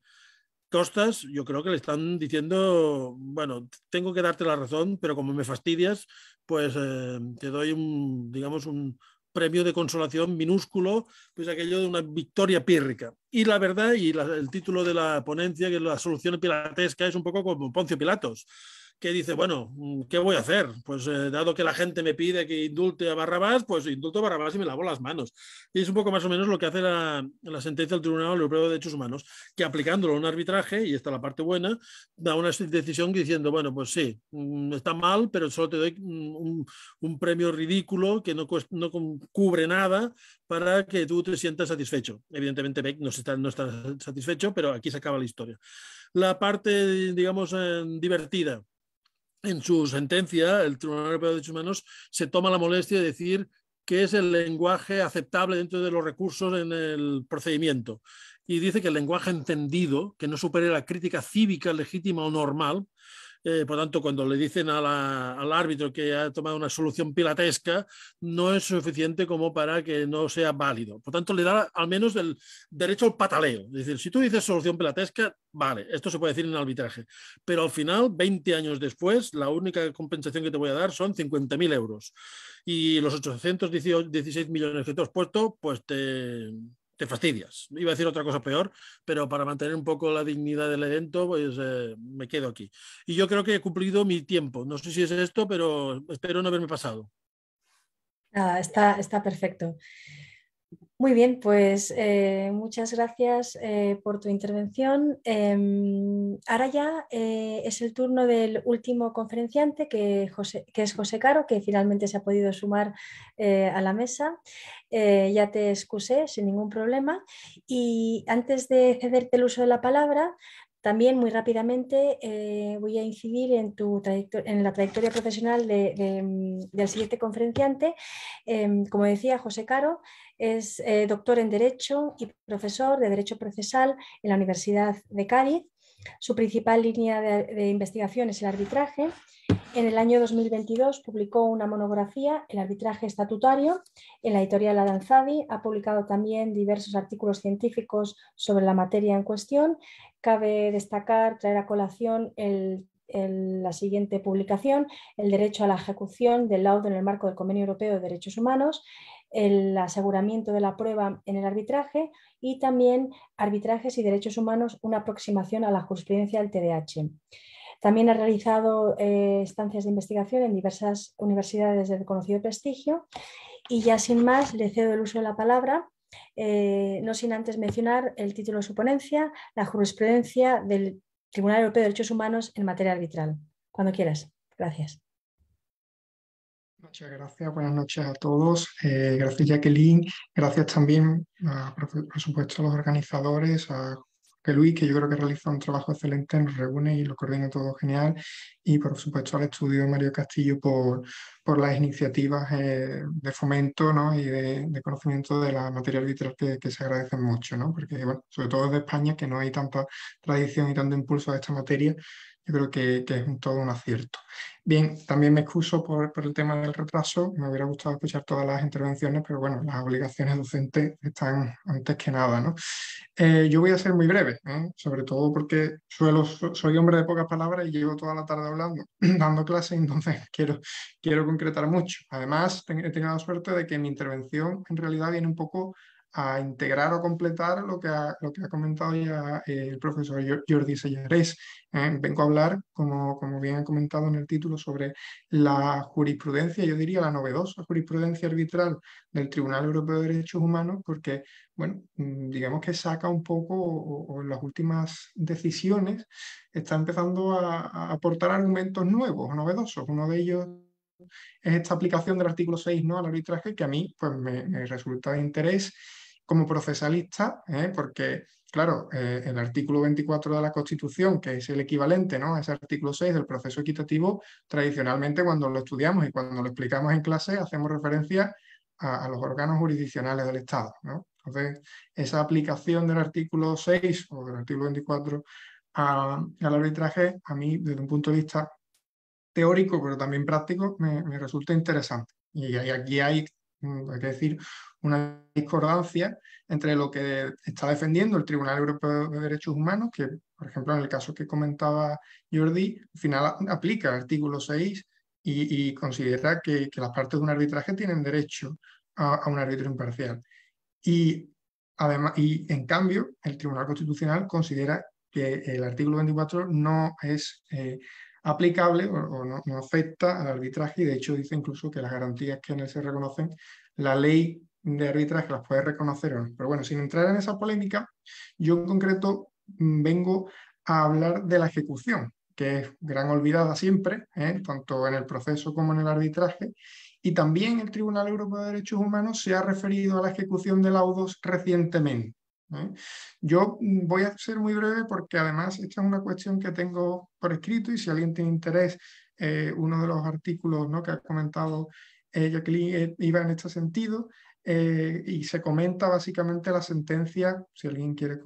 yo creo que le están diciendo, bueno, tengo que darte la razón, pero como me fastidias, pues eh, te doy un, digamos, un premio de consolación minúsculo, pues aquello de una victoria pírrica. Y la verdad, y el título de la ponencia, que es la solución pilatesca, es un poco como Poncio Pilatos que dice, bueno, mm, ¿qué voy a hacer? Pues eh, dado que la gente me pide que indulte a Barrabás, pues indulto a Barrabás y me lavo las manos. Y es un poco más o menos lo que hace la, sentencia del Tribunal Europeo de Derechos Humanos, que aplicándolo a un arbitraje, y esta es la parte buena, da una decisión diciendo, bueno, pues sí, mm, está mal, pero solo te doy mm, un, premio ridículo que no, no cubre nada para que tú te sientas satisfecho. Evidentemente Beck no está, no está satisfecho, pero aquí se acaba la historia. La parte, digamos, eh, divertida en su sentencia, el Tribunal Europeo de Derechos Humanos se toma la molestia de decir qué es el lenguaje aceptable dentro de los recursos en el procedimiento. Y dice que el lenguaje entendido, que no supere la crítica cívica legítima o normal, eh, por tanto, cuando le dicen al árbitro que ha tomado una solución pilatesca, no es suficiente como para que no sea válido. Por tanto, le da al menos el derecho al pataleo. Es decir, si tú dices solución pilatesca, vale, esto se puede decir en arbitraje. Pero al final, 20 años después, la única compensación que te voy a dar son 50.000 euros. Y los 816 millones que te has puesto, pues te, te fastidias. Iba a decir otra cosa peor, pero para mantener un poco la dignidad del evento, pues eh, me quedo aquí. Y yo creo que he cumplido mi tiempo. No sé si es esto, pero espero no haberme pasado. está, está perfecto. Muy bien, pues eh, muchas gracias eh, por tu intervención. Em, ahora ya eh, es el turno del último conferenciante, que, es José Caro, que finalmente se ha podido sumar a la mesa. ya te excusé sin ningún problema. Y antes de cederte el uso de la palabra, también muy rápidamente voy a incidir en, tu la trayectoria profesional del siguiente conferenciante. Em, como decía José Caro, es eh, doctor en Derecho y profesor de Derecho Procesal en la Universidad de Cádiz. Su principal línea de, investigación es el arbitraje. En el año 2022 publicó una monografía, El arbitraje estatutario, en la editorial Adanzadi. Ha publicado también diversos artículos científicos sobre la materia en cuestión. Cabe destacar, traer a colación la siguiente publicación, El derecho a la ejecución del laudo en el marco del Convenio Europeo de Derechos Humanos, el aseguramiento de la prueba en el arbitraje y también arbitrajes y derechos humanos, una aproximación a la jurisprudencia del TDH También ha realizado eh, estancias de investigación en diversas universidades de reconocido prestigio. Y ya sin más, le cedo el uso de la palabra, eh, no sin antes mencionar el título de su ponencia, la jurisprudencia del Tribunal Europeo de Derechos Humanos en materia arbitral. Cuando quieras. Gracias. Muchas gracias, buenas noches a todos. Eh, gracias Jacqueline, gracias también, por supuesto, a los organizadores, a Luis, que yo creo que realiza un trabajo excelente, nos reúne y lo coordina todo genial, y por supuesto al estudio de Mario Castillo por, las iniciativas eh, de fomento y de, conocimiento de la materia arbitral que, se agradecen mucho, porque sobre todo desde España, que no hay tanta tradición y tanto impulso a esta materia, yo creo que, es un todo un acierto. Bien, también me excuso por, por, el tema del retraso, me hubiera gustado escuchar todas las intervenciones, pero bueno, las obligaciones docentes están antes que nada. ¿no? Eh, yo voy a ser muy breve, ¿eh? sobre todo porque suelo, soy hombre de pocas palabras y llevo toda la tarde hablando, dando clases, entonces quiero, quiero concretar mucho. Además, he tenido la suerte de que mi intervención en realidad viene un poco a integrar o completar lo que ha, lo que ha comentado ya eh, el profesor Jordi Sellarés. Eh, vengo a hablar, como, como bien ha comentado en el título, sobre la jurisprudencia, yo diría la novedosa jurisprudencia arbitral del Tribunal Europeo de Derechos Humanos, porque, bueno, mm, digamos que saca un poco, las últimas decisiones, está empezando a, a aportar argumentos nuevos, novedosos. Uno de ellos es esta aplicación del artículo 6 ¿no? al arbitraje que a mí pues, me, resulta de interés como procesalista, ¿eh? porque, claro, eh, el artículo 24 de la Constitución, que es el equivalente ¿no? a ese artículo 6 del proceso equitativo, tradicionalmente cuando lo estudiamos y cuando lo explicamos en clase hacemos referencia a, los órganos jurisdiccionales del Estado. Entonces, esa aplicación del artículo 6 o del artículo 24 al arbitraje, a mí, desde un punto de vista teórico, pero también práctico, me, resulta interesante. Y, aquí hay, mm, hay que decir, una discordancia entre lo que está defendiendo el Tribunal Europeo de Derechos Humanos, que, por ejemplo, en el caso que comentaba Jordi, al final aplica el artículo 6 y, considera que, las partes de un arbitraje tienen derecho a, un árbitro imparcial. Y, además, y, en cambio, el Tribunal Constitucional considera que el artículo 24 no es eh, aplicable o, no, afecta al arbitraje y de hecho dice incluso que las garantías que en él se reconocen, la ley de arbitraje las puede reconocer o no. Pero bueno, sin entrar en esa polémica, yo en concreto mm, vengo a hablar de la ejecución, que es gran olvidada siempre, ¿eh? tanto en el proceso como en el arbitraje, y también el Tribunal Europeo de Derechos Humanos se ha referido a la ejecución de laudos recientemente. ¿eh? Yo mm, voy a ser muy breve porque además esta es una cuestión que tengo por escrito y si alguien tiene interés, eh, uno de los artículos ¿no? que ha comentado eh, Jacqueline iba en este sentido y se comenta básicamente la sentencia, si alguien quiere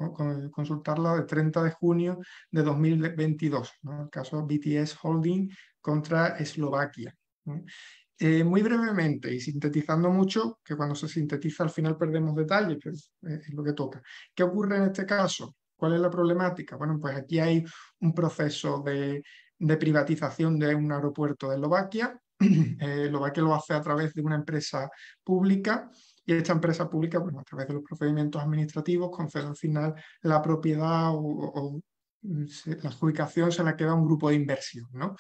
consultarla, de 30 de junio de 2022, el caso BTS Holding contra Eslovaquia. Eh, muy brevemente y sintetizando mucho, que cuando se sintetiza al final perdemos detalles, pero pues, eh, es lo que toca. ¿Qué ocurre en este caso? ¿Cuál es la problemática? Bueno, pues aquí hay un proceso de, privatización de un aeropuerto de Eslovaquia. Eh, Eslovaquia lo hace a través de una empresa pública y esta empresa pública, bueno, a través de los procedimientos administrativos, concede al final la propiedad o la adjudicación se la queda un grupo de inversión. ¿no?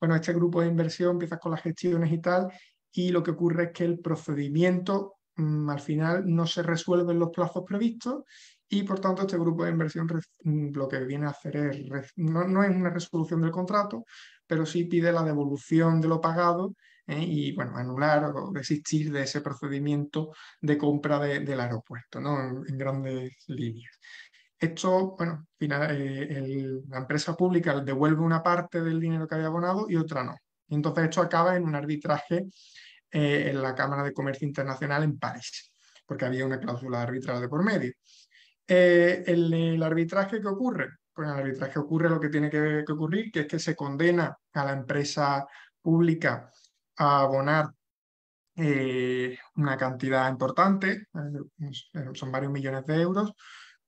Bueno, este grupo de inversión empieza con las gestiones y tal, y lo que ocurre es que el procedimiento mm, al final no se resuelve en los plazos previstos y por tanto este grupo de inversión mm, lo que viene a hacer es, no, es una resolución del contrato, pero sí pide la devolución de lo pagado ¿eh? y bueno, anular o desistir de ese procedimiento de compra del aeropuerto, ¿no? en grandes líneas. Esto, bueno, eh, la empresa pública devuelve una parte del dinero que había abonado y otra no. y Entonces esto acaba en un arbitraje eh, en la Cámara de Comercio Internacional en París, porque había una cláusula arbitral de por medio. Eh, el, arbitraje que ocurre? Pues en el arbitraje ocurre lo que tiene que, ocurrir, que es que se condena a la empresa pública a abonar una cantidad importante, son varios millones de euros,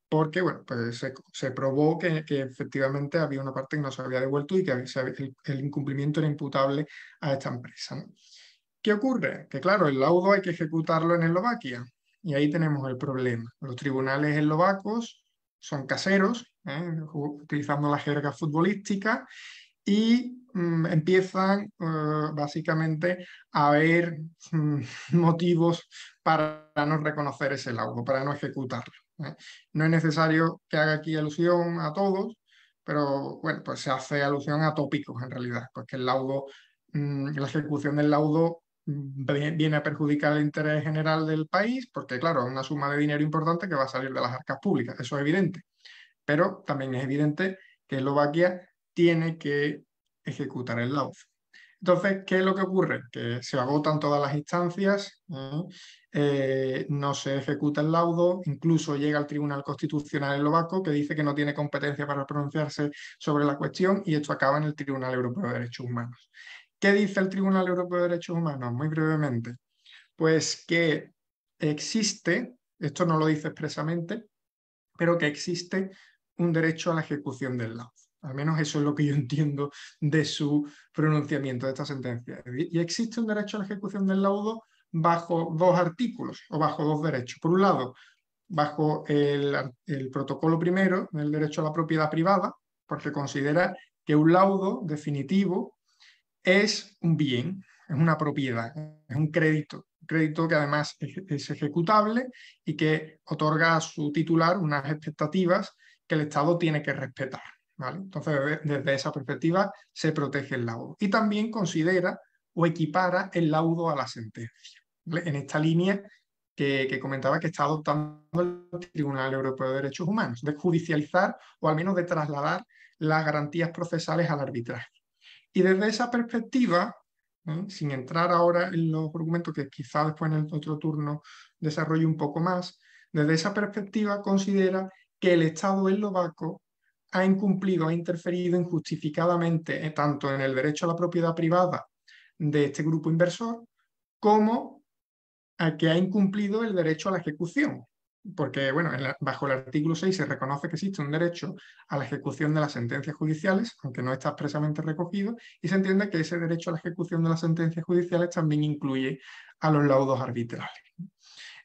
porque bueno, pues se, probó que, efectivamente había una parte que no se había devuelto y que el, incumplimiento era imputable a esta empresa. ¿Qué ocurre? Que claro, el laudo hay que ejecutarlo en Eslovaquia y ahí tenemos el problema. Los tribunales eslovacos son caseros, ¿eh? utilizando la jerga futbolística, y mm, empiezan eh, básicamente a ver mm, motivos para no reconocer ese laudo, para no ejecutarlo. ¿eh? No es necesario que haga aquí alusión a todos, pero bueno, pues se hace alusión a tópicos en realidad, porque el laudo, mm, la ejecución del laudo mm, viene a perjudicar el interés general del país, porque claro, es una suma de dinero importante que va a salir de las arcas públicas, eso es evidente. Pero también es evidente que Eslovaquia tiene que ejecutar el laudo. Entonces, ¿qué es lo que ocurre? Que se agotan todas las instancias, eh, no se ejecuta el laudo, incluso llega al Tribunal Constitucional eslovaco que dice que no tiene competencia para pronunciarse sobre la cuestión y esto acaba en el Tribunal Europeo de Derechos Humanos. ¿Qué dice el Tribunal Europeo de Derechos Humanos? Muy brevemente, pues que existe, esto no lo dice expresamente, pero que existe un derecho a la ejecución del laudo. Al menos eso es lo que yo entiendo de su pronunciamiento de esta sentencia. Y existe un derecho a la ejecución del laudo bajo dos artículos o bajo dos derechos. Por un lado, bajo el, protocolo primero, del derecho a la propiedad privada, porque considera que un laudo definitivo es un bien, es una propiedad, es un crédito, un crédito que además es ejecutable y que otorga a su titular unas expectativas que el Estado tiene que respetar. Entonces, desde esa perspectiva se protege el laudo. Y también considera o equipara el laudo a la sentencia. En esta línea que, comentaba que está adoptando el Tribunal Europeo de Derechos Humanos, de judicializar o al menos de trasladar las garantías procesales al arbitraje. Y desde esa perspectiva, ¿eh? sin entrar ahora en los argumentos que quizá después en el otro turno desarrolle un poco más, desde esa perspectiva considera que el Estado eslovaco ha incumplido, ha interferido injustificadamente eh, tanto en el derecho a la propiedad privada de este grupo inversor como a que ha incumplido el derecho a la ejecución. Porque, bueno, bajo el artículo 6 se reconoce que existe un derecho a la ejecución de las sentencias judiciales, aunque no está expresamente recogido, y se entiende que ese derecho a la ejecución de las sentencias judiciales también incluye a los laudos arbitrales.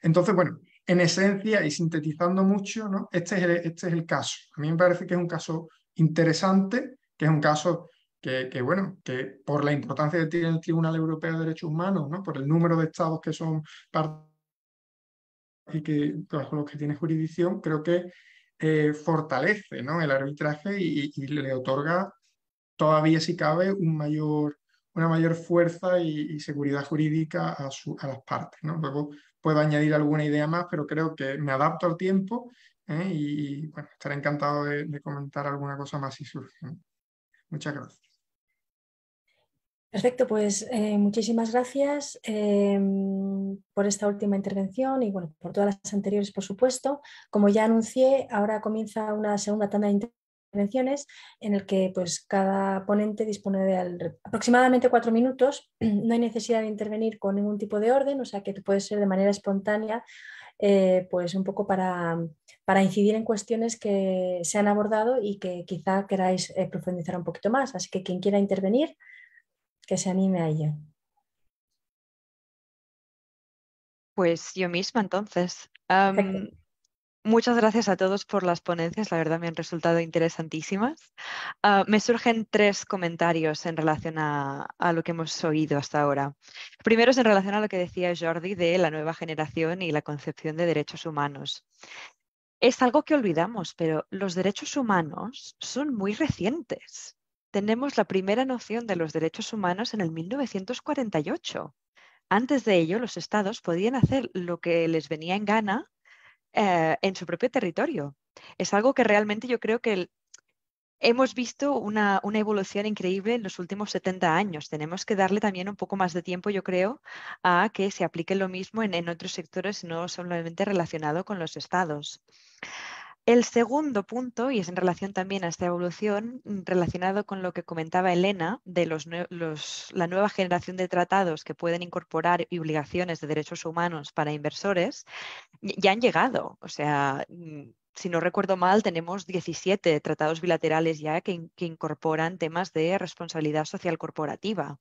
Entonces, bueno, en esencia y sintetizando mucho, ¿no? este, es el, este es el caso. A mí me parece que es un caso interesante, que es un caso que, bueno, que por la importancia que tiene el Tribunal Europeo de Derechos Humanos, ¿no? por el número de estados que son parte y que bajo los que tiene jurisdicción, creo que eh, fortalece ¿no? el arbitraje y, le otorga todavía, si cabe, un mayor, una mayor fuerza y, seguridad jurídica a, las partes. ¿no? Luego, puedo añadir alguna idea más, pero creo que me adapto al tiempo ¿eh? y bueno, estaré encantado de, comentar alguna cosa más si surge. Muchas gracias. Perfecto, pues eh, muchísimas gracias eh, por esta última intervención y bueno, por todas las anteriores, por supuesto. Como ya anuncié, ahora comienza una segunda tanda de intervención intervenciones en el que pues, cada ponente dispone de aproximadamente cuatro minutos. No hay necesidad de intervenir con ningún tipo de orden, o sea que tú puedes ser de manera espontánea, eh, pues un poco para, incidir en cuestiones que se han abordado y que quizá queráis eh, profundizar un poquito más. Así que quien quiera intervenir, que se anime a ello. Pues yo misma entonces. Muchas gracias a todos por las ponencias, la verdad me han resultado interesantísimas. Ah, me surgen tres comentarios en relación a, a, lo que hemos oído hasta ahora. Primero es en relación a lo que decía Jordi de la nueva generación y la concepción de derechos humanos. Es algo que olvidamos, pero los derechos humanos son muy recientes. Tenemos la primera noción de los derechos humanos en el 1948. Antes de ello, los estados podían hacer lo que les venía en gana eh, en su propio territorio. Es algo que realmente yo creo que hemos visto una, evolución increíble en los últimos 70 años. Tenemos que darle también un poco más de tiempo, yo creo, a que se aplique lo mismo en, en otros sectores, no solamente relacionado con los estados. El segundo punto, y es en relación también a esta evolución, mm, relacionado con lo que comentaba Elena de los, la nueva generación de tratados que pueden incorporar obligaciones de derechos humanos para inversores, ya han llegado. O sea, mm, si no recuerdo mal, tenemos 17 tratados bilaterales ya que, incorporan temas de responsabilidad social corporativa.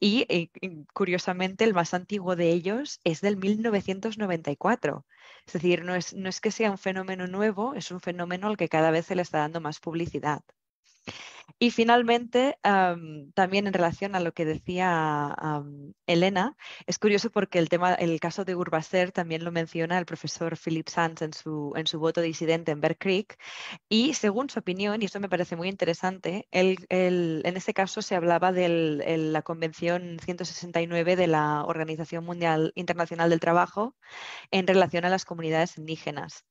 Y, curiosamente, el más antiguo de ellos es del 1994. Es decir, no es, no es que sea un fenómeno nuevo, es un fenómeno al que cada vez se le está dando más publicidad. Y finalmente, también en relación a lo que decía Elena, es curioso porque el tema, el caso de Urbaser también lo menciona el profesor Philip Sands en su, en su voto disidente en Bear Creek, y según su opinión, y esto me parece muy interesante, en este caso se hablaba de la Convención 169 de la Organización Mundial Internacional del Trabajo en relación a las comunidades indígenas.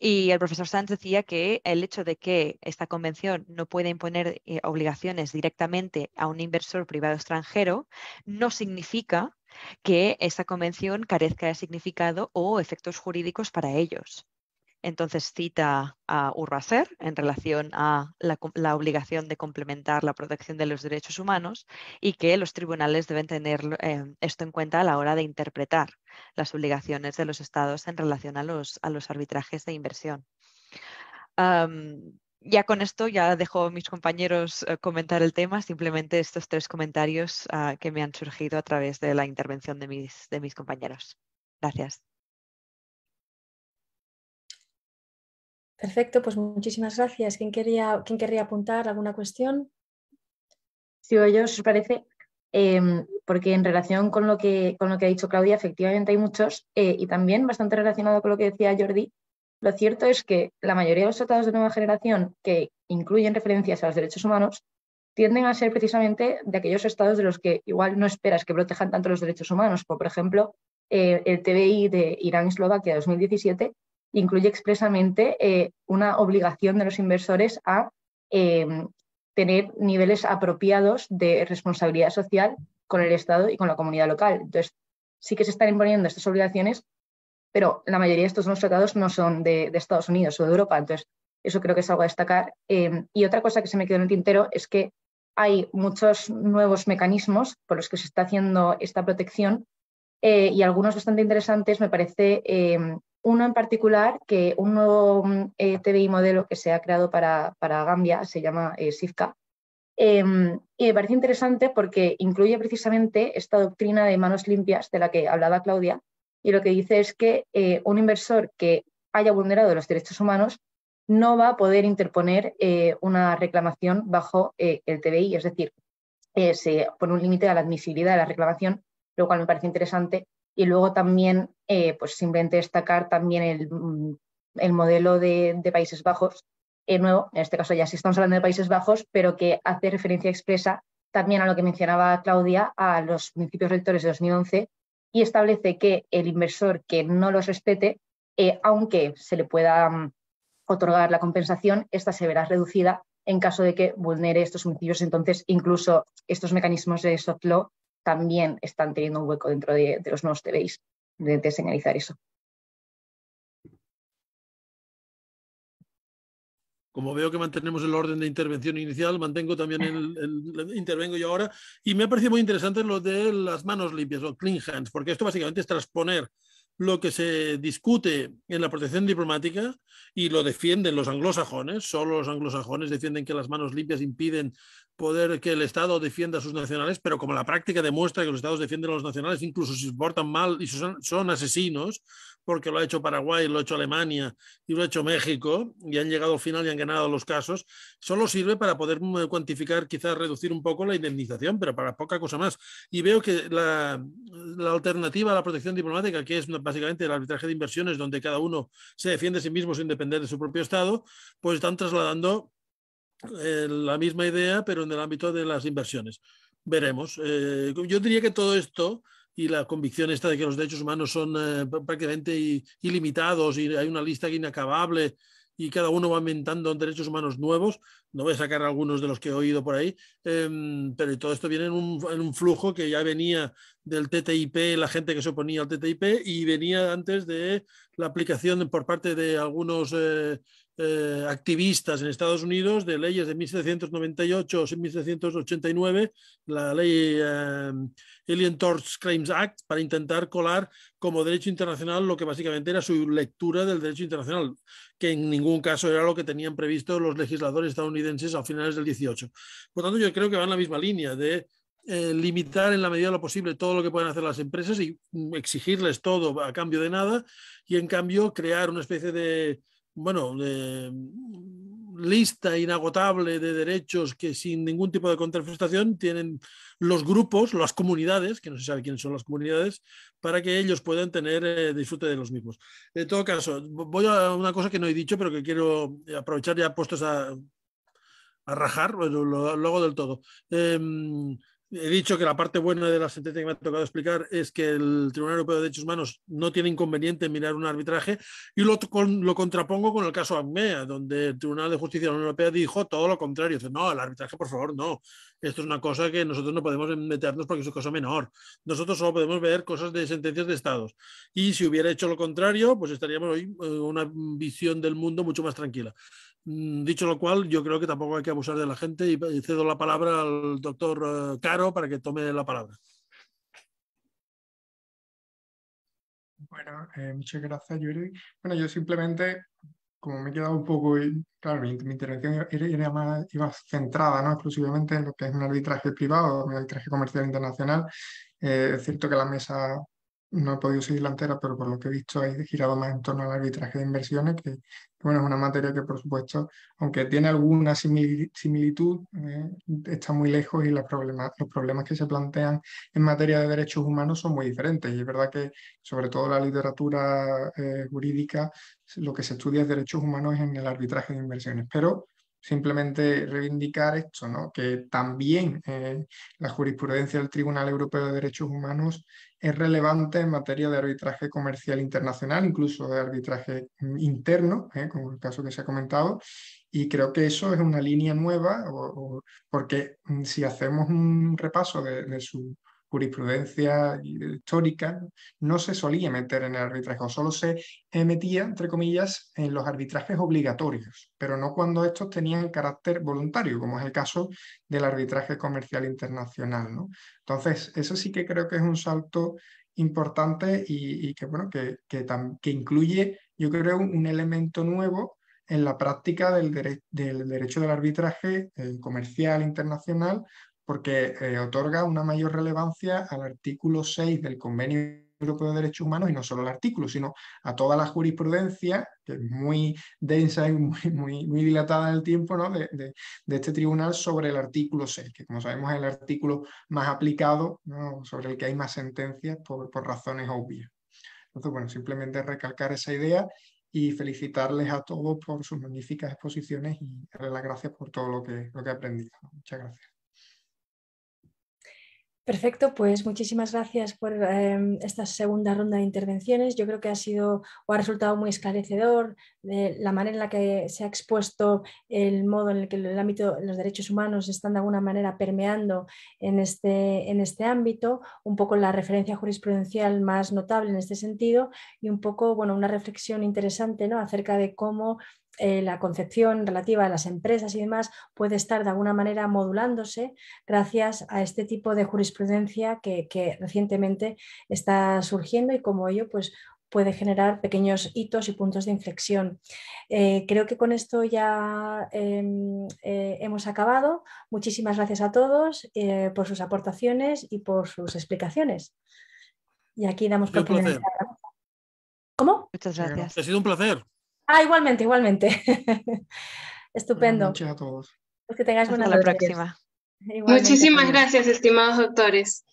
Y el profesor Sanz decía que el hecho de que esta convención no pueda imponer eh, obligaciones directamente a un inversor privado extranjero no significa que esta convención carezca de significado o efectos jurídicos para ellos. Entonces cita a Urbaser en relación a la, obligación de complementar la protección de los derechos humanos y que los tribunales deben tener eh, esto en cuenta a la hora de interpretar las obligaciones de los estados en relación a los, arbitrajes de inversión. ya con esto ya dejo a mis compañeros eh, comentar el tema, simplemente estos tres comentarios ah, que me han surgido a través de la intervención de mis compañeros. Gracias. Perfecto, pues muchísimas gracias. ¿Quién, quería, querría apuntar alguna cuestión? Si sí, yo os parece, em, porque en relación con lo, que, con lo que ha dicho Claudia, efectivamente hay muchos, eh, y también bastante relacionado con lo que decía Jordi, lo cierto es que la mayoría de los tratados de nueva generación que incluyen referencias a los derechos humanos tienden a ser precisamente de aquellos estados de los que igual no esperas que protejan tanto los derechos humanos, como por ejemplo eh, el TBI de Irán-Eslovaquia y 2017, incluye expresamente eh, una obligación de los inversores a em, tener niveles apropiados de responsabilidad social con el Estado y con la comunidad local. Entonces, sí que se están imponiendo estas obligaciones, pero la mayoría de estos nuevos tratados no son de, Estados Unidos o de Europa. Entonces, eso creo que es algo a destacar. Em, y otra cosa que se me quedó en el tintero es que hay muchos nuevos mecanismos por los que se está haciendo esta protección eh, y algunos bastante interesantes. Me parece em, uno en particular, que un nuevo mm, eh, TBI modelo que se ha creado para, Gambia, se llama eh, SIFCA, em, y me parece interesante porque incluye precisamente esta doctrina de manos limpias de la que hablaba Claudia, y lo que dice es que eh, un inversor que haya vulnerado los derechos humanos no va a poder interponer una reclamación bajo el TBI, es decir, se pone un límite a la admisibilidad de la reclamación, lo cual me parece interesante y luego también, eh, pues simplemente destacar también mm, el, modelo de, Países Bajos, eh, nuevo, en este caso ya sí estamos hablando de Países Bajos, pero que hace referencia expresa también a lo que mencionaba Claudia, a los principios rectores de 2011, y establece que el inversor que no los respete, eh, aunque se le pueda mm, otorgar la compensación, esta se verá reducida en caso de que vulnere estos municipios. Entonces, incluso estos mecanismos de soft law también están teniendo un hueco dentro de, los no debéis de, señalizar eso. como veo que mantenemos el orden de intervención inicial, mantengo también el, intervengo yo ahora. Y me ha parecido muy interesante lo de las manos limpias o clean hands, porque esto básicamente es transponer lo que se discute en la protección diplomática y lo defienden los anglosajones, solo los anglosajones defienden que las manos limpias impiden poder que el Estado defienda a sus nacionales, pero como la práctica demuestra que los Estados defienden a los nacionales, incluso si se mal y son, asesinos, porque lo ha hecho Paraguay, lo ha hecho Alemania y lo ha hecho México, y han llegado al final y han ganado los casos, solo sirve para poder mm, cuantificar, quizás reducir un poco la indemnización, pero para poca cosa más. Y veo que la, la alternativa a la protección diplomática, que es básicamente el arbitraje de inversiones, donde cada uno se defiende a sí mismo sin depender de su propio Estado, pues están trasladando eh, la misma idea, pero en el ámbito de las inversiones. Veremos. Eh, yo diría que todo esto y la convicción esta de que los derechos humanos son eh, prácticamente ilimitados y hay una lista inacabable y cada uno va inventando derechos humanos nuevos, no voy a sacar algunos de los que he oído por ahí, em, pero todo esto viene en un, flujo que ya venía del TTIP, la gente que se oponía al TTIP, y venía antes de la aplicación por parte de algunos eh, activistas en Estados Unidos de leyes de 1798 o 1789, la ley eh, Alien Claims Act, para intentar colar como derecho internacional lo que básicamente era su lectura del derecho internacional, que en ningún caso era lo que tenían previsto los legisladores estadounidenses a finales del 18. Por tanto, yo creo que va en la misma línea de eh, limitar en la medida de lo posible todo lo que pueden hacer las empresas y mm, exigirles todo a cambio de nada, y en cambio crear una especie de bueno, lista inagotable de derechos que sin ningún tipo de contraprestación tienen los grupos, las comunidades, que no se sabe quiénes son las comunidades, para que ellos puedan tener eh, disfrute de los mismos. En todo caso, voy a una cosa que no he dicho, pero que quiero aprovechar ya puestos a, rajar, luego del todo. Em, He dicho que la parte buena de la sentencia que me ha tocado explicar es que el Tribunal Europeo de Derechos Humanos no tiene inconveniente en mirar un arbitraje y lo, contrapongo con el caso ACMEA, donde el Tribunal de Justicia de la Unión Europea dijo todo lo contrario. no, el arbitraje, por favor, no. Esto es una cosa que nosotros no podemos meternos porque es una cosa menor. Nosotros solo podemos ver cosas de sentencias de estados. Y si hubiera hecho lo contrario, pues estaríamos hoy en eh, una visión del mundo mucho más tranquila. Mm, dicho lo cual, yo creo que tampoco hay que abusar de la gente y cedo la palabra al doctor eh, Caro para que tome la palabra. Bueno, eh, muchas gracias, Yuri. Bueno, yo simplemente, como me he quedado un poco, eh, claro, mi, intervención era, más, iba centrada ¿no? exclusivamente en lo que es un arbitraje privado, un arbitraje comercial internacional. es cierto que la mesa no he podido la entera, pero por lo que he visto ha girado más en torno al arbitraje de inversiones, que, bueno, es una materia que por supuesto, aunque tiene alguna similitud, eh, está muy lejos y problemas, los problemas que se plantean en materia de derechos humanos son muy diferentes. Y es verdad que sobre todo la literatura eh, jurídica, lo que se estudia es derechos humanos en el arbitraje de inversiones, pero simplemente reivindicar esto, ¿no? que también eh, la jurisprudencia del Tribunal Europeo de Derechos Humanos es relevante en materia de arbitraje comercial internacional, incluso de arbitraje mm, interno, ¿eh? como el caso que se ha comentado, y creo que eso es una línea nueva, porque mm, si hacemos un repaso de, su, jurisprudencia histórica, no se solía meter en el arbitraje, o solo se metía, entre comillas, en los arbitrajes obligatorios, pero no cuando estos tenían carácter voluntario, como es el caso del arbitraje comercial internacional. ¿no? Entonces, eso sí que creo que es un salto importante y, que, bueno, que, que, incluye, yo creo, un elemento nuevo en la práctica del, derecho del arbitraje eh, comercial internacional porque eh, otorga una mayor relevancia al artículo 6 del Convenio Europeo de Derechos Humanos y no solo al artículo, sino a toda la jurisprudencia, que es muy densa y muy, dilatada en el tiempo, ¿no? de, este tribunal sobre el artículo 6, que como sabemos es el artículo más aplicado, sobre el que hay más sentencias por, razones obvias. Entonces, bueno, simplemente recalcar esa idea y felicitarles a todos por sus magníficas exposiciones y darles las gracias por todo lo que, lo que he aprendido. Muchas gracias. Perfecto, pues muchísimas gracias por em, esta segunda ronda de intervenciones. Yo creo que ha sido o ha resultado muy esclarecedor de eh, la manera en la que se ha expuesto el modo en el que el ámbito los derechos humanos están de alguna manera permeando en este, en este ámbito, un poco la referencia jurisprudencial más notable en este sentido y un poco bueno, una reflexión interesante ¿no? acerca de cómo eh, la concepción relativa a las empresas y demás puede estar de alguna manera modulándose gracias a este tipo de jurisprudencia que, recientemente está surgiendo y como ello pues puede generar pequeños hitos y puntos de inflexión. Eh, creo que con esto ya em, eh, hemos acabado. Muchísimas gracias a todos por sus aportaciones y por sus explicaciones. Y aquí damos por ¿Cómo? Muchas gracias. Ha sido un placer. Ah, igualmente, igualmente. Estupendo. Muchas gracias a todos. Pues que tengáis buena la próxima. Muchísimas gracias, estimados doctores.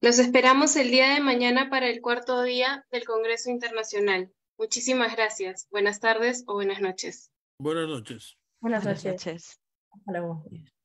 Los esperamos el día de mañana para el cuarto día del Congreso Internacional. Muchísimas gracias. Buenas tardes o buenas noches. Buenas noches. Buenas noches. Buenas Hasta luego.